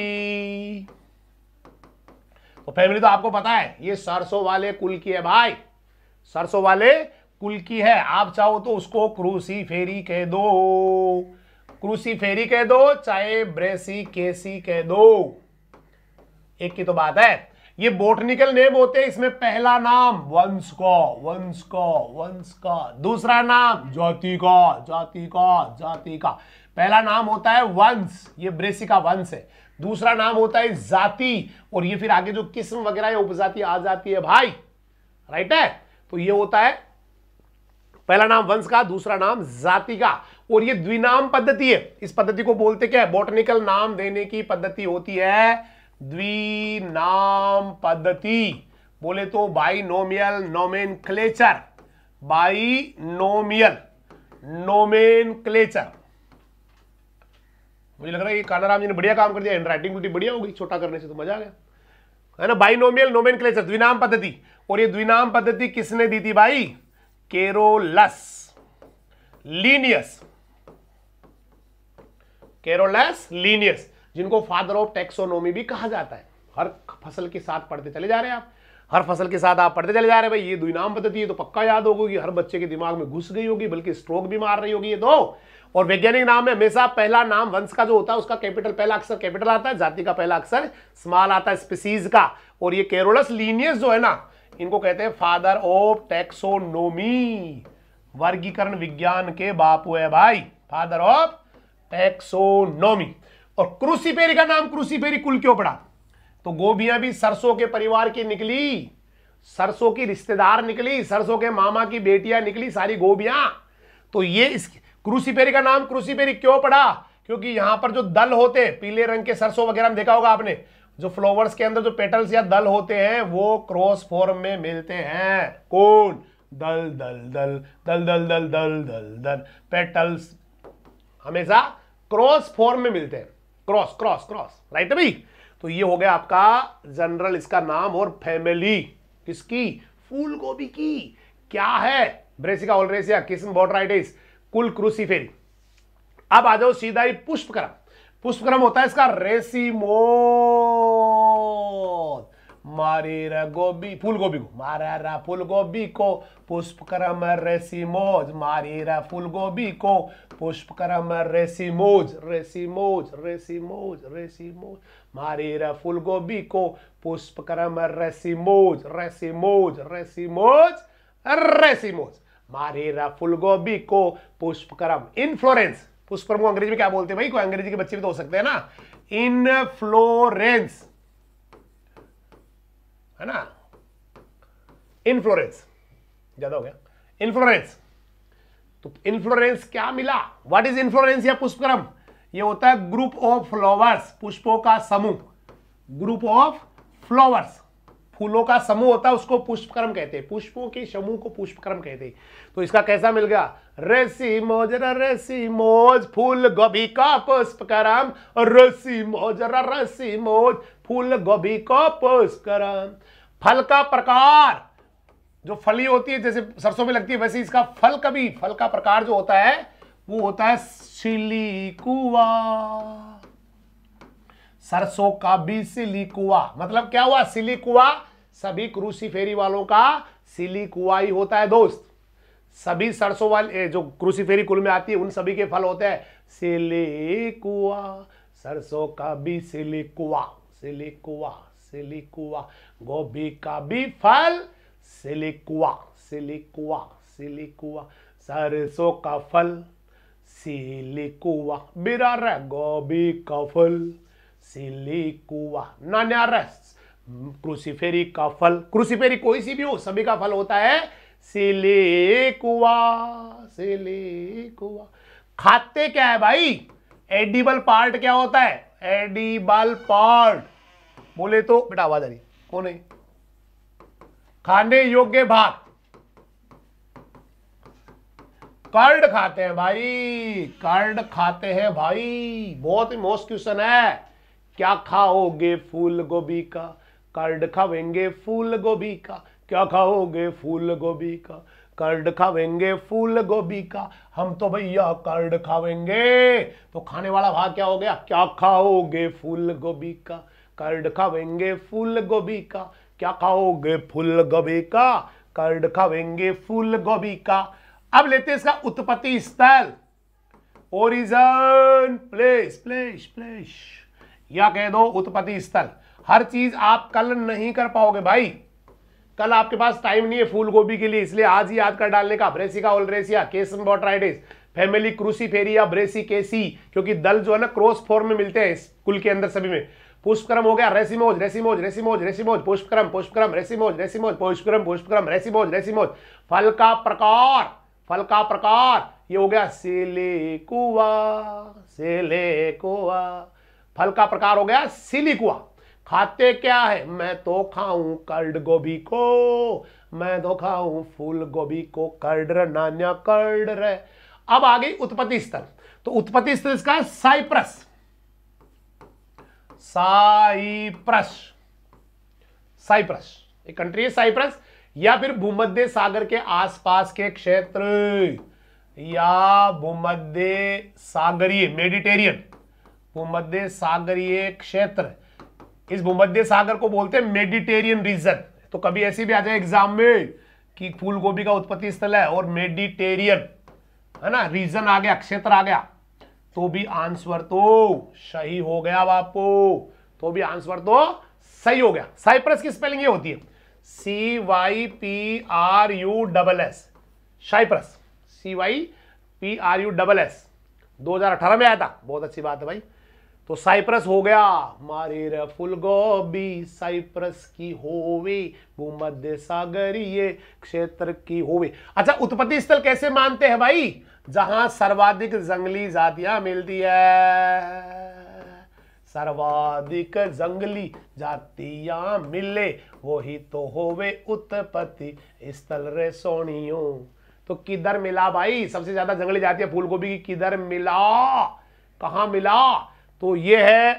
तो फैमिली तो आपको पता है ये सरसों वाले कुल की है भाई सरसों वाले कुल की है आप चाहो तो उसको क्रूसी फेरी कह दो क्रूसी फेरी कह दो चाहे ब्रेसी केसी कह दो एक की तो बात है ये बोटनिकल नेम होते हैं इसमें पहला नाम वंश को वंश को वंश का दूसरा नाम ज्योति का ज्योति का ज्योति का पहला नाम होता है वंश ये ब्रेसिका वंश है दूसरा नाम होता है जाति और ये फिर आगे जो किस्म वगैरह है उपजाति आ जाती है भाई राइट है तो ये होता है पहला नाम वंश का दूसरा नाम जाति का और ये द्विनाम पद्धति है इस पद्धति को बोलते क्या है बोटनिकल नाम देने की पद्धति होती है द्विनाम पद्धति बोले तो बाई नोमियल क्लेचर बाई नोमियल नोमेन क्लेचर मुझे लग रहा है कानाराम जी ने बढ़िया काम कर दिया हैंडराइटिंग बिल्टी बढ़िया होगी छोटा करने से तो मजा आ गया है ना बाई नोमियल नोमेन क्लेचर द्विनाम पद्धति और ये द्विनाम पद्धति किसने दी थी भाई केरोलस लीनियस केरोलस लीनियस जिनको फादर ऑफ टेक्सोनोमी भी कहा जाता है हर फसल के साथ पढ़ते चले जा रहे हैं आप हर फसल के साथ आप पढ़ते चले जा रहे हैं भाई ये दुनाम पद्धति है तो पक्का याद होगी हर बच्चे के दिमाग में घुस गई होगी बल्कि स्ट्रोक भी मार रही होगी ये दो और वैज्ञानिक नाम है हमेशा पहला नाम वंश का जो होता है उसका कैपिटल पहला अक्षर कैपिटल आता है जाति का पहला अक्षर स्मॉल आता है स्पीसीज का और ये केरोलस लीनियस जो है ना इनको कहते हैं फादर ऑफ टेक्सोनोमी वर्गीकरण विज्ञान के बापू है भाई फादर ऑफ टेक्सोनोमी और क्रूसीपेरी का नाम क्रूसीपेरी कुल क्यों पड़ा तो गोभियां भी सरसों के परिवार की निकली सरसों की रिश्तेदार निकली सरसों के मामा की बेटियां निकली सारी गोभियां तो ये इस क्रूसीपेरी का नाम क्रूसीपेरी क्यों पड़ा क्योंकि यहां पर जो दल होते हैं पीले रंग के सरसों वगैरह में देखा होगा आपने जो फ्लोवर्स के अंदर जो पेटल्स या दल होते हैं वो क्रॉस फॉर्म में मिलते हैं कौन दल दल दल दल दल दल दल दल दल पेटल्स हमेशा क्रॉस फॉर्म में मिलते हैं क्रॉस क्रॉस क्रॉस राइट अभी तो ये हो गया आपका जनरल इसका नाम और फैमिली किसकी फूल गोभी की क्या है ब्रेसिका ओलरेसिया किस्म बोटराइटिस कुल क्रूसीफेन अब आ जाओ सीधा ही पुष्पक्रम पुष्पक्रम होता है इसका रेसिमो मारे गोभी फूल गोभी को मारा रा फूल गोभी को पुष्प करम मोज मारे रा फूल गोभी को पुष्प करम रेसी मोज रेसी मोज मारे रा फूल गोभी को पुष्प करम रेसी मोज रेसी मोज मारे रा फूल गोभी को पुष्प करम फ्लोरेंस पुष्परम को अंग्रेजी में क्या बोलते हैं भाई कोई अंग्रेजी के बच्चे भी तो हो सकते हैं ना इन फ्लोरेंस है ना इन्फ्लोरेंस ज्यादा हो गया इन्फ्लोरेंस तो इन्फ्लोरेंस क्या मिला व्हाट इज इन्फ्लोरेंस या पुष्पक्रम ये होता है ग्रुप ऑफ फ्लावर्स पुष्पों का समूह ग्रुप ऑफ फ्लावर्स फूलों का समूह होता है उसको पुष्पक्रम कहते हैं पुष्पों के समूह को पुष्पक्रम कहते हैं तो इसका कैसा मिल गया रसी मोज रसी मोज फूल गोभी का पुष्पक्रम रसी मोज रसी मोज फूल गोभी का पुष्पक्रम फल का प्रकार जो फली होती है जैसे सरसों में लगती है वैसे इसका फल कभी फल का प्रकार जो होता है वो होता है कुआ सरसों का भी कुआ मतलब क्या हुआ कुआ सभी क्रूसी फेरी वालों का कुआ ही होता है दोस्त सभी सरसों वाले जो क्रूसी फेरी कुल में आती है उन सभी के फल होते हैं कुआ सरसों का भी कुआ सिली कुआ गोभी का भी फल सिलिकुआ सिलिकुआ सिलिकुआ सरसों का फल सिलिकुआ रे गोभी का फल सिलिकुआ रे क्रूसीफेरी का फल क्रूसीफेरी कोई सी भी हो सभी का फल होता है सिलिकुआ सिलिकुआ खाते क्या है भाई एडिबल पार्ट क्या होता है एडिबल पार्ट बोले तो बेटा आवाज आ रही हो नहीं खाने योग्य भात कर्ड खाते हैं भाई कर्ड खाते हैं भाई बहुत ही मोस्ट क्वेश्चन है क्या खाओगे फूल गोभी का कर्ड खावेंगे फूल गोभी का क्या खाओगे फूल गोभी का कर्ड खावेंगे फूल गोभी का हम तो भैया कर्ड खावेंगे तो खाने वाला भाग क्या हो गया क्या खाओगे फूल गोभी का कर्ड खावेंगे फूल गोभी का क्या खाओगे फूल गोभी का कर्ड खावेंगे फूल गोभी का अब लेते हैं इसका उत्पत्ति स्थल ओरिजन प्लेस प्लेस प्लेस या कह दो उत्पत्ति स्थल हर चीज आप कल नहीं कर पाओगे भाई कल आपके पास टाइम नहीं है फूल गोभी के लिए इसलिए आज ही याद कर डालने का ब्रेसिका ओलरेसिया केसन बॉट्राइटिस फैमिली क्रूसी फेरिया ब्रेसी केसी क्योंकि दल जो है ना क्रॉस फॉर्म में मिलते हैं स्कूल के अंदर सभी में पुष्पक्रम हो गया रेसिमोज रेसिमोज रेसिमोज रेसिमोज पुष्पक्रम पुष्पक्रम रेसिमोज रेसिमोज पुष्पक्रम पुष्पक्रम रेसिमोज रेसिमोज फल का प्रकार फल का प्रकार ये हो गया सिलिकुआ सिलिकुआ फल का प्रकार हो गया सिलिकुआ खाते क्या है मैं तो खाऊं कर्ड गोभी को मैं तो खाऊं फूल गोभी को कर्ड नान्या कर्ड अब आ गई उत्पत्ति स्थल तो उत्पत्ति स्थल इसका साइप्रस साइप्रस साइप्रस एक कंट्री है साइप्रस या फिर भूमध्य सागर के आसपास के क्षेत्र या भूमध्य सागरीय मेडिटेरियन भूमध्य सागरीय क्षेत्र इस भूमध्य सागर को बोलते हैं मेडिटेरियन रीजन तो कभी ऐसी भी आ जाए एग्जाम में कि फूल गोभी का उत्पत्ति स्थल है और मेडिटेरियन है ना रीजन आ गया क्षेत्र आ गया तो भी आंसर तो सही हो गया बापू तो भी आंसर तो सही हो गया साइप्रस की स्पेलिंग ये होती है C Y P R U double S Cyprus C Y P R U double S 2018 में आया था बहुत अच्छी बात है भाई तो साइप्रस हो गया मारे फुल गोभी साइप्रस की होवे भूमध्य सागरीय क्षेत्र की होवे अच्छा उत्पत्ति स्थल कैसे मानते हैं भाई जहां सर्वाधिक जंगली जातियां मिलती है सर्वाधिक जंगली जातियां मिले वही तो होवे उत्पत्ति स्थल रे सोनियों तो किधर मिला भाई सबसे ज्यादा जंगली जातियां फूलगोभी की किधर मिला कहा मिला तो ये है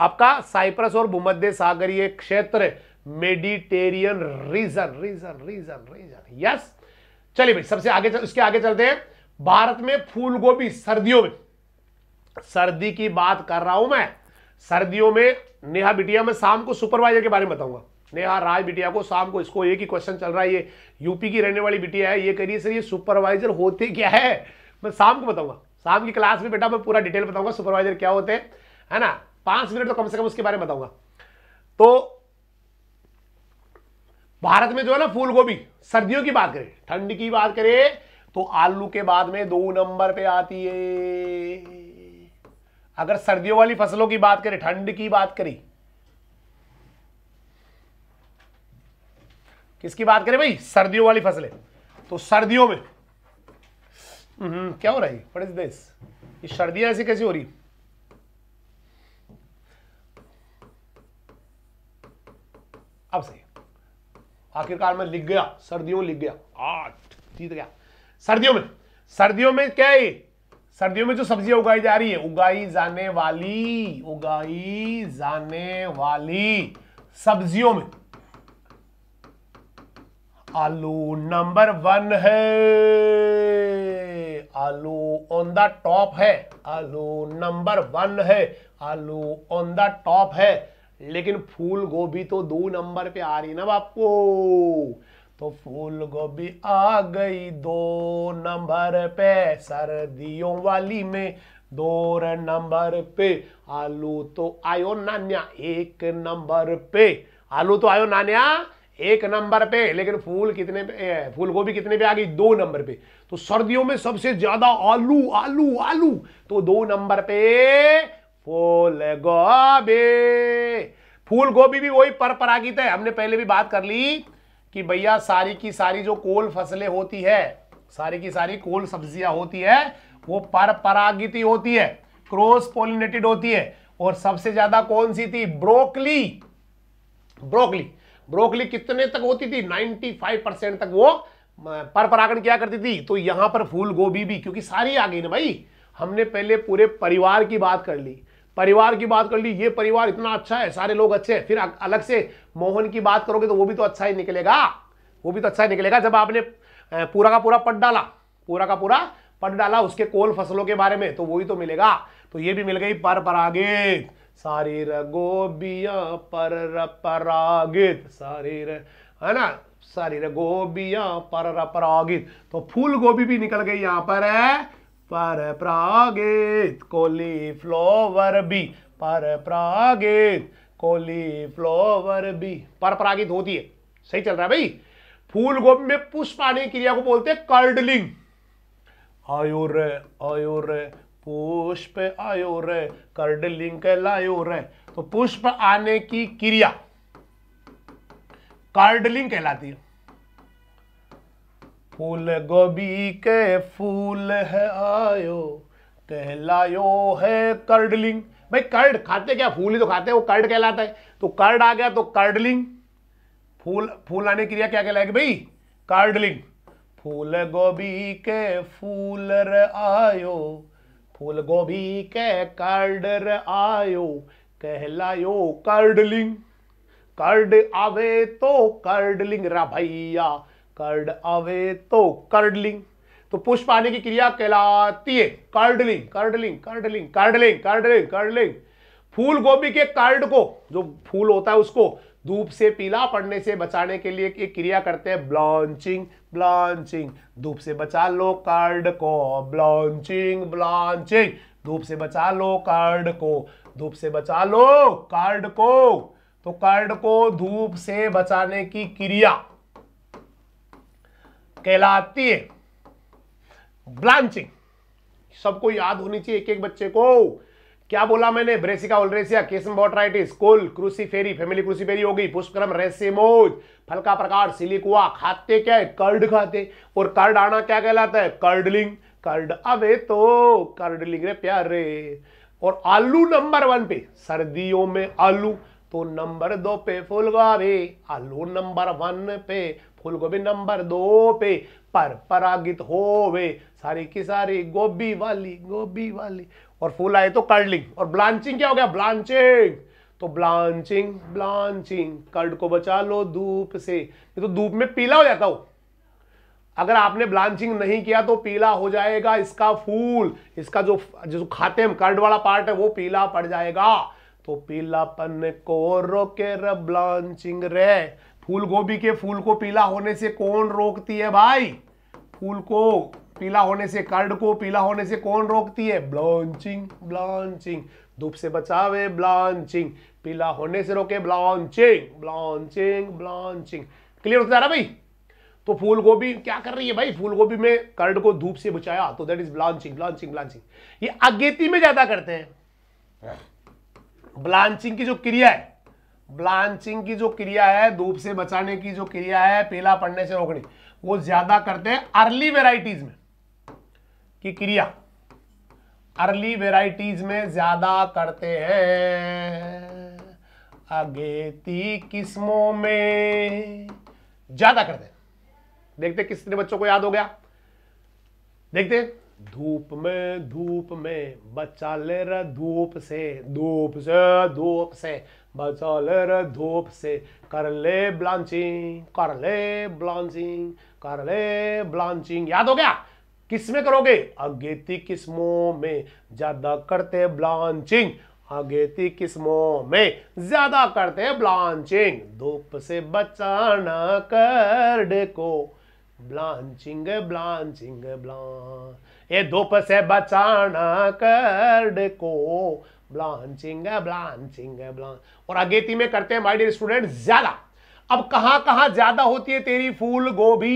आपका साइप्रस और भूमध्य सागरीय क्षेत्र Mediterranean region region region region yes चलिए भाई सबसे आगे चल, उसके आगे चलते हैं भारत में फूल गोभी सर्दियों में सर्दी की बात कर रहा हूं मैं सर्दियों में नेहा बिटिया मैं शाम को सुपरवाइजर के बारे में बताऊंगा नेहा राज बिटिया को शाम को इसको एक ही क्वेश्चन चल रहा है ये यूपी की रहने वाली बिटिया है ये करिए सर ये सुपरवाइजर होते क्या है मैं शाम को बताऊंगा शाम की क्लास में बेटा मैं पूरा डिटेल बताऊंगा सुपरवाइजर क्या होते हैं है ना पांच मिनट तो कम से कम उसके बारे में बताऊंगा तो भारत में जो है ना फूल गोभी सर्दियों की बात करें ठंड की बात करें तो आलू के बाद में दो नंबर पे आती है अगर सर्दियों वाली फसलों की बात करें ठंड की बात करी किसकी बात करें भाई सर्दियों वाली फसलें तो सर्दियों में क्या हो रहा है व्हाट इज दिस ये सर्दियां ऐसी कैसी हो रही अब सही आखिरकार मैं लिख गया सर्दियों लिख गया आठ जीत गया सर्दियों में सर्दियों में क्या है सर्दियों में जो सब्जियां उगाई जा रही है उगाई जाने वाली उगाई जाने वाली सब्जियों में आलू नंबर वन है आलू ऑन द टॉप है आलू नंबर वन है आलू ऑन द टॉप है लेकिन फूल गोभी तो दो नंबर पे आ रही ना बापो तो फूल गोभी आ गई दो नंबर पे सर्दियों वाली में दो नंबर पे आलू तो आयो नान्या एक नंबर पे आलू तो आयो नान्या एक नंबर पे लेकिन फूल कितने पे फूल गोभी कितने पे आ गई दो नंबर पे तो सर्दियों में सबसे ज्यादा आलू आलू आलू तो दो नंबर पे फूल गोभी फूल गोभी भी वही परपरागित है हमने पहले भी बात कर ली कि भैया सारी की सारी जो कोल फसलें होती है सारी की सारी कोल सब्जियां होती है वो परपरागित होती है क्रॉस पोलिनेटेड होती है और सबसे ज्यादा कौन सी थी ब्रोकली ब्रोकली ब्रोकली कितने तक होती थी 95 परसेंट तक वो पर परागण क्या करती थी तो यहां पर फूल गोभी भी क्योंकि सारी आ गई ना भाई हमने पहले पूरे परिवार की बात कर ली परिवार की बात कर ली ये परिवार इतना अच्छा है सारे लोग अच्छे हैं फिर अलग से मोहन की बात करोगे तो वो भी तो अच्छा ही निकलेगा वो भी तो अच्छा ही निकलेगा जब आपने पूरा का पूरा पट डाला पूरा का पूरा पट डाला उसके कोल फसलों के बारे में तो वही तो मिलेगा तो ये भी मिल गई पर परागित शरीर गोबिया पर परागित शरीर है ना शरीर गोबिया पर परागित तो फूल गोभी भी निकल गई यहाँ पर है पर प्रागित कोली फ्लोवर भी पर प्रागित कोली फ्लोवर भी पर परागित होती है सही चल रहा है भाई फूल गोभी में पुष्प आने की क्रिया को बोलते हैं कर्डलिंग आयुर आयुर पुष्प आयुर कर्डलिंगलायो रह तो पुष्प आने की क्रिया कार्डलिंग कहलाती है फूल गोभी के फूल है आयो कहलायो है कर्डलिंग भाई कर्ड खाते क्या फूल ही तो खाते हैं वो कर्ड कहलाता है तो कर्ड आ गया तो कर्डलिंग फूल फूल आने की क्रिया क्या कहलाएगी भाई कार्डलिंग फूल गोभी के फूल रे आयो फूल गोभी के कार्डर आयो कहलायो कार्डलिंग कार्ड आवे तो कार्डलिंग रा भैया कार्ड आवे तो कार्डलिंग तो पुष्प आने की क्रिया कहलाती है कार्डलिंग कार्डलिंग कार्डलिंग कार्डलिंग कार्डलिंग कार्डलिंग फूल गोभी के कार्ड को जो फूल होता है उसको धूप से पीला पड़ने से बचाने के लिए एक क्रिया करते हैं ब्लॉन्चिंग ब्लॉन्चिंग धूप से बचा लो कार्ड को ब्लॉन्चिंग ब्लॉन्चिंग धूप से बचा लो कार्ड को धूप से बचा लो कार्ड को तो कार्ड को धूप से बचाने की क्रिया कहलाती है ब्लॉन्चिंग सबको याद होनी चाहिए एक एक बच्चे को क्या बोला मैंने ब्रेसिका ओलरेसिया केसम बॉट्राइटिस कुल क्रूसीफेरी फैमिली क्रूसीफेरी होगी पुष्पक्रम रेसिमोज फल का प्रकार सिलिकुआ खाते क्या है कर्ड खाते और कर्ड आना क्या कहलाता है कर्डलिंग कर्ड अबे तो कर्डलिंग रे प्यारे और आलू नंबर वन पे सर्दियों में आलू तो नंबर दो पे फूल आलू नंबर वन पे फूल नंबर दो पे पर परागित होवे सारी की सारी गोभी वाली गोभी वाली और फूल आए तो कर्डलिंग और ब्लांचिंग क्या हो गया ब्लांचिंग तो ब्लांचिंग ब्लांचिंग कर्ड को बचा लो धूप से ये तो धूप में पीला हो जाता हो अगर आपने ब्लांचिंग नहीं किया तो पीला हो जाएगा इसका फूल इसका जो जो खाते हम कर्ड वाला पार्ट है वो पीला पड़ जाएगा तो पीलापन को रोके र ब्लांचिंग रे फूल गोभी के फूल को पीला होने से कौन रोकती है भाई फूल को पीला होने से कार्ड को पीला होने से कौन रोकती है ब्लॉन्चिंग ब्लॉन्चिंग धूप से बचावे ब्लॉन्चिंग पीला होने से रोके ब्लॉन्चिंग ब्लॉन्चिंग ब्लॉन्चिंग क्लियर होता है भाई तो फूल गोभी क्या कर रही है भाई फूल गोभी में कर्ड को धूप से बचाया तो दैट इज ब्लॉन्चिंग ब्लॉन्चिंग ब्लॉन्चिंग ये अगेती में ज्यादा करते हैं ब्लॉन्चिंग की जो क्रिया है ब्लॉन्चिंग की जो क्रिया है धूप से बचाने की जो क्रिया है पीला पड़ने से रोकने वो ज्यादा करते हैं अर्ली वेराइटीज में की क्रिया अर्ली वेराइटीज में ज्यादा करते हैं अगेती किस्मों में ज्यादा करते हैं देखते किसने बच्चों को याद हो गया देखते धूप में धूप में बचा ले धूप से धूप से धूप से बचा ले धूप से कर ले ब्लांचिंग कर ले ब्लांचिंग कर ले ब्लांचिंग याद हो गया किस में करोगे अगेती किस्मों में ज्यादा करते ब्लांचिंग अगेती किस्मों में ज्यादा करते ब्लांचिंग धूप से बचाना कर को ब्लांचिंग ब्लांचिंग ब्लांच ये धूप से बचाना कर को ब्लांचिंग ब्लांचिंग ब्लांच और अगेती में करते हैं माय डियर स्टूडेंट ज्यादा अब कहां कहां ज्यादा होती है तेरी फूल गोभी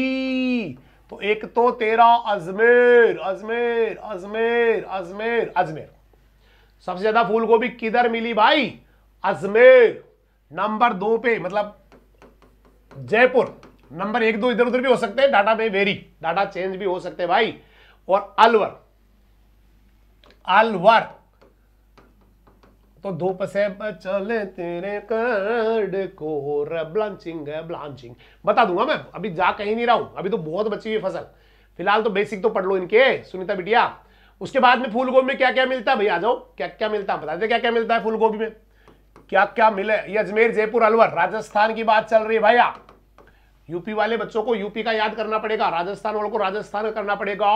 तो एक तो तेरा अजमेर अजमेर अजमेर अजमेर अजमेर सबसे ज्यादा फूल गोभी किधर मिली भाई अजमेर नंबर दो पे मतलब जयपुर नंबर एक दो इधर उधर भी हो सकते हैं डाटा में वेरी डाटा चेंज भी हो सकते हैं भाई और अलवर अलवर तो धूप से बचले तेरे कर्ड को ब्लांचिंग है ब्लांचिंग बता दूंगा मैं अभी जा कहीं नहीं रहा हूं अभी तो बहुत बची हुई फसल फिलहाल तो बेसिक तो पढ़ लो इनके सुनीता बिटिया उसके बाद में फूल गोभी में क्या क्या मिलता है भाई आ जाओ क्या क्या मिलता है बता दे क्या क्या मिलता है फूल गोभी में क्या क्या मिले ये अजमेर जयपुर अलवर राजस्थान की बात चल रही है भैया यूपी वाले बच्चों को यूपी का याद करना पड़ेगा राजस्थान वालों को राजस्थान करना पड़ेगा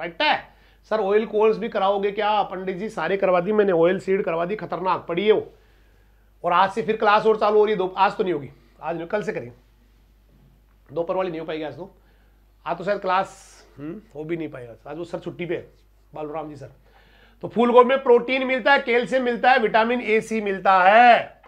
राइट है सर ऑयल कोर्स भी कराओगे क्या पंडित जी सारे करवा दी मैंने ऑयल सीड करवा दी खतरनाक पड़ी है वो और आज से फिर क्लास और चालू हो रही है दो आज तो नहीं होगी आज नहीं कल से करें दोपहर वाली नहीं हो पाएगी आज तो आज तो शायद क्लास हम्म, हो भी नहीं पाएगा आज वो सर छुट्टी पे है बालूराम जी सर तो फूल गोभी में प्रोटीन मिलता है कैल्शियम मिलता है विटामिन ए सी मिलता है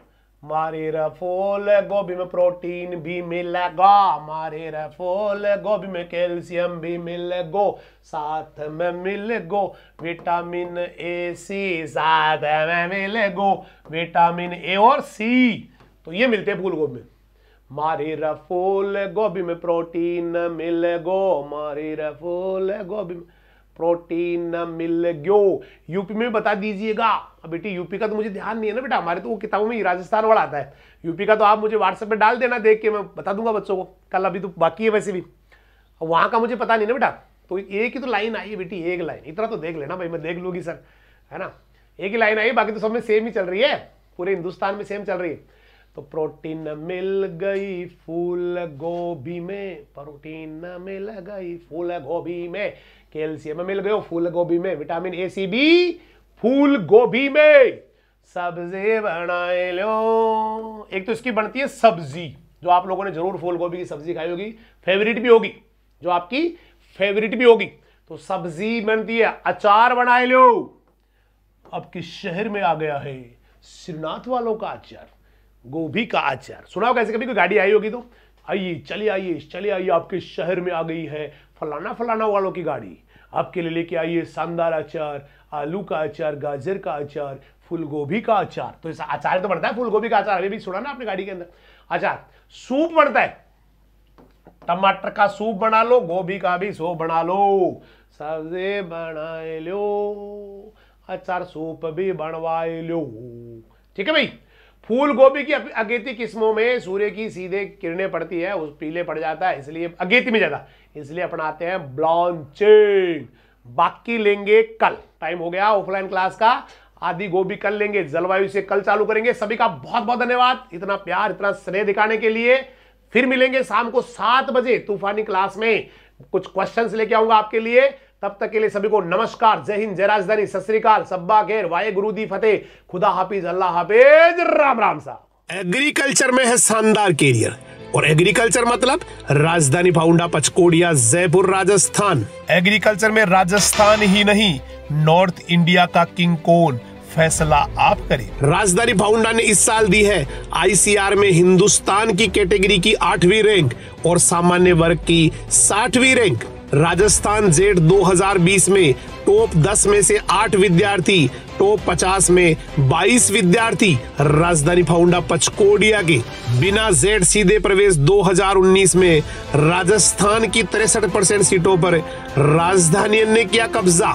मारे रफोल गोभी में प्रोटीन भी मिलेगा मारे रफोल गोभी में कैल्शियम भी मिलेगो साथ में मिलेगो विटामिन ए सी साथ में मिलेगो विटामिन ए और सी तो ये मिलते हैं फूल गोभी में मारे रफूल गोभी में प्रोटीन मिलेगो मारी रफूल गोभी में प्रोटीन न मिल गयो यूपी में भी बता दीजिएगा बेटी यूपी का तो मुझे ध्यान नहीं है ना बेटा हमारे तो वो किताबों में राजस्थान वाला आता है यूपी का तो आप मुझे व्हाट्सएप पे डाल देना देख के मैं बता दूंगा बच्चों को कल अभी तो बाकी है वैसे भी वहाँ का मुझे पता नहीं ना बेटा तो एक ही तो लाइन आई है बेटी एक लाइन इतना तो देख लेना भाई मैं देख लूँगी सर है ना एक ही लाइन आई बाकी तो सब में सेम ही चल रही है पूरे हिंदुस्तान में सेम चल रही है तो प्रोटीन मिल गई फूल गोभी में प्रोटीन मिल गई फूल गोभी में कैल्शियम मिल गयो फूल गोभी में vitamin A C B full गोभी में सब्जी बनाए लो एक तो इसकी बनती है सब्जी जो आप लोगों ने जरूर फूल गोभी की सब्जी खाई होगी फेवरेट भी होगी जो आपकी फेवरेट भी होगी तो सब्जी बनती है अचार बनाए लो आपके शहर में आ गया है श्रीनाथ वालों का अचार गोभी का अचार सुनाओ कैसे कभी कोई गाड़ी आई होगी तो आइए चले आइए चले आइए आपके शहर में आ गई है फलाना फलाना वालों की गाड़ी आपके लिए लेके आइए शानदार अचार आलू का अचार गाजर का अचार फूलगोभी का अचार तो ऐसा अचार तो बढ़ता है फूलगोभी का अचार अभी भी सुना ना आपने गाड़ी के अंदर अचार सूप बढ़ता है टमाटर का सूप बना लो गोभी का भी सूप बना लो सबसे बना लो अचार सूप भी बनवा लो ठीक है भाई फूल गोभी की अगेती किस्मों में सूर्य की सीधे किरणें पड़ती है उस पीले पड़ जाता है इसलिए अगेती में ज़्यादा इसलिए अपनाते हैं ब्लॉन्चिंग बाकी लेंगे कल टाइम हो गया ऑफलाइन क्लास का आदि गोभी कल लेंगे जलवायु से कल चालू करेंगे सभी का बहुत बहुत धन्यवाद इतना प्यार इतना स्नेह दिखाने के लिए फिर मिलेंगे शाम को सात बजे तूफानी क्लास में कुछ क्वेश्चंस लेके आऊंगा आपके लिए तब तक के लिए सभी को नमस्कार जय हिंद जय राजधानी सत श्रीकाल सब्बा खैर वाहे गुरु दी फतेह खुदा हाफिज अल्लाह हाफिज राम राम सा एग्रीकल्चर में है शानदार कैरियर और एग्रीकल्चर मतलब राजधानी फाउंडा पचकोड़िया जयपुर राजस्थान एग्रीकल्चर में राजस्थान ही नहीं नॉर्थ इंडिया का किंग कोन फैसला आप करें राजधानी फाउंडा ने इस साल दी है आईसीआर में हिंदुस्तान की कैटेगरी की आठवीं रैंक और सामान्य वर्ग की साठवीं रैंक राजस्थान जेड 2020 में टॉप 10 में से 8 विद्यार्थी टॉप 50 में 22 विद्यार्थी राजधानी फाउंडा पचकोडिया के बिना जेड सीधे प्रवेश 2019 में राजस्थान की तिरसठ परसेंट सीटों पर राजधानी ने किया कब्जा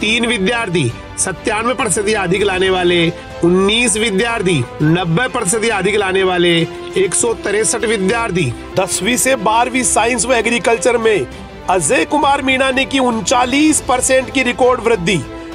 तीन विद्यार्थी सत्तानवे प्रतिशत अधिक लाने वाले उन्नीस विद्यार्थी नब्बे प्रतिशत अधिक लाने वाले एक सौ तिरसठ विद्यार्थी दसवीं से बारहवीं साइंस व एग्रीकल्चर में अजय कुमार मीणा ने की उनचालीस परसेंट की रिकॉर्ड वृद्धि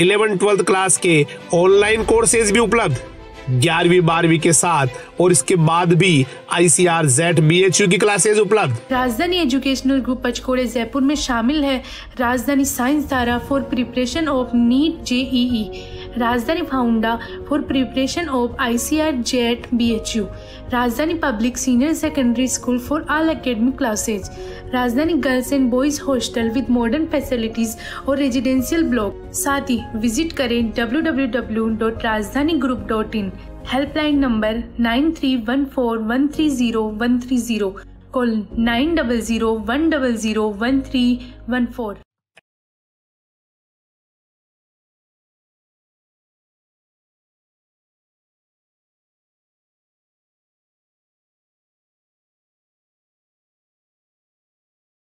इलेवन ट्वेल्थ क्लास के ऑनलाइन कोर्सेज भी उपलब्ध ग्यारहवीं बारहवीं के साथ और इसके बाद भी I C R Z B H U की क्लासेज उपलब्ध राजधानी एजुकेशनल ग्रुप पचकोड़े जयपुर में शामिल है राजधानी साइंस धारा for preparation of NEET JEE Rajdhani फाउंडा for preparation of I C R Z B H U Rajdhani public senior secondary school for all academic classes Rajdhani girls and boys hostel with modern facilities और residential block साथ ही visit करें W W W dot Rajdhani group dot in helpline number nine three one four one three zero one three zero को nine double zero one double zero one three one four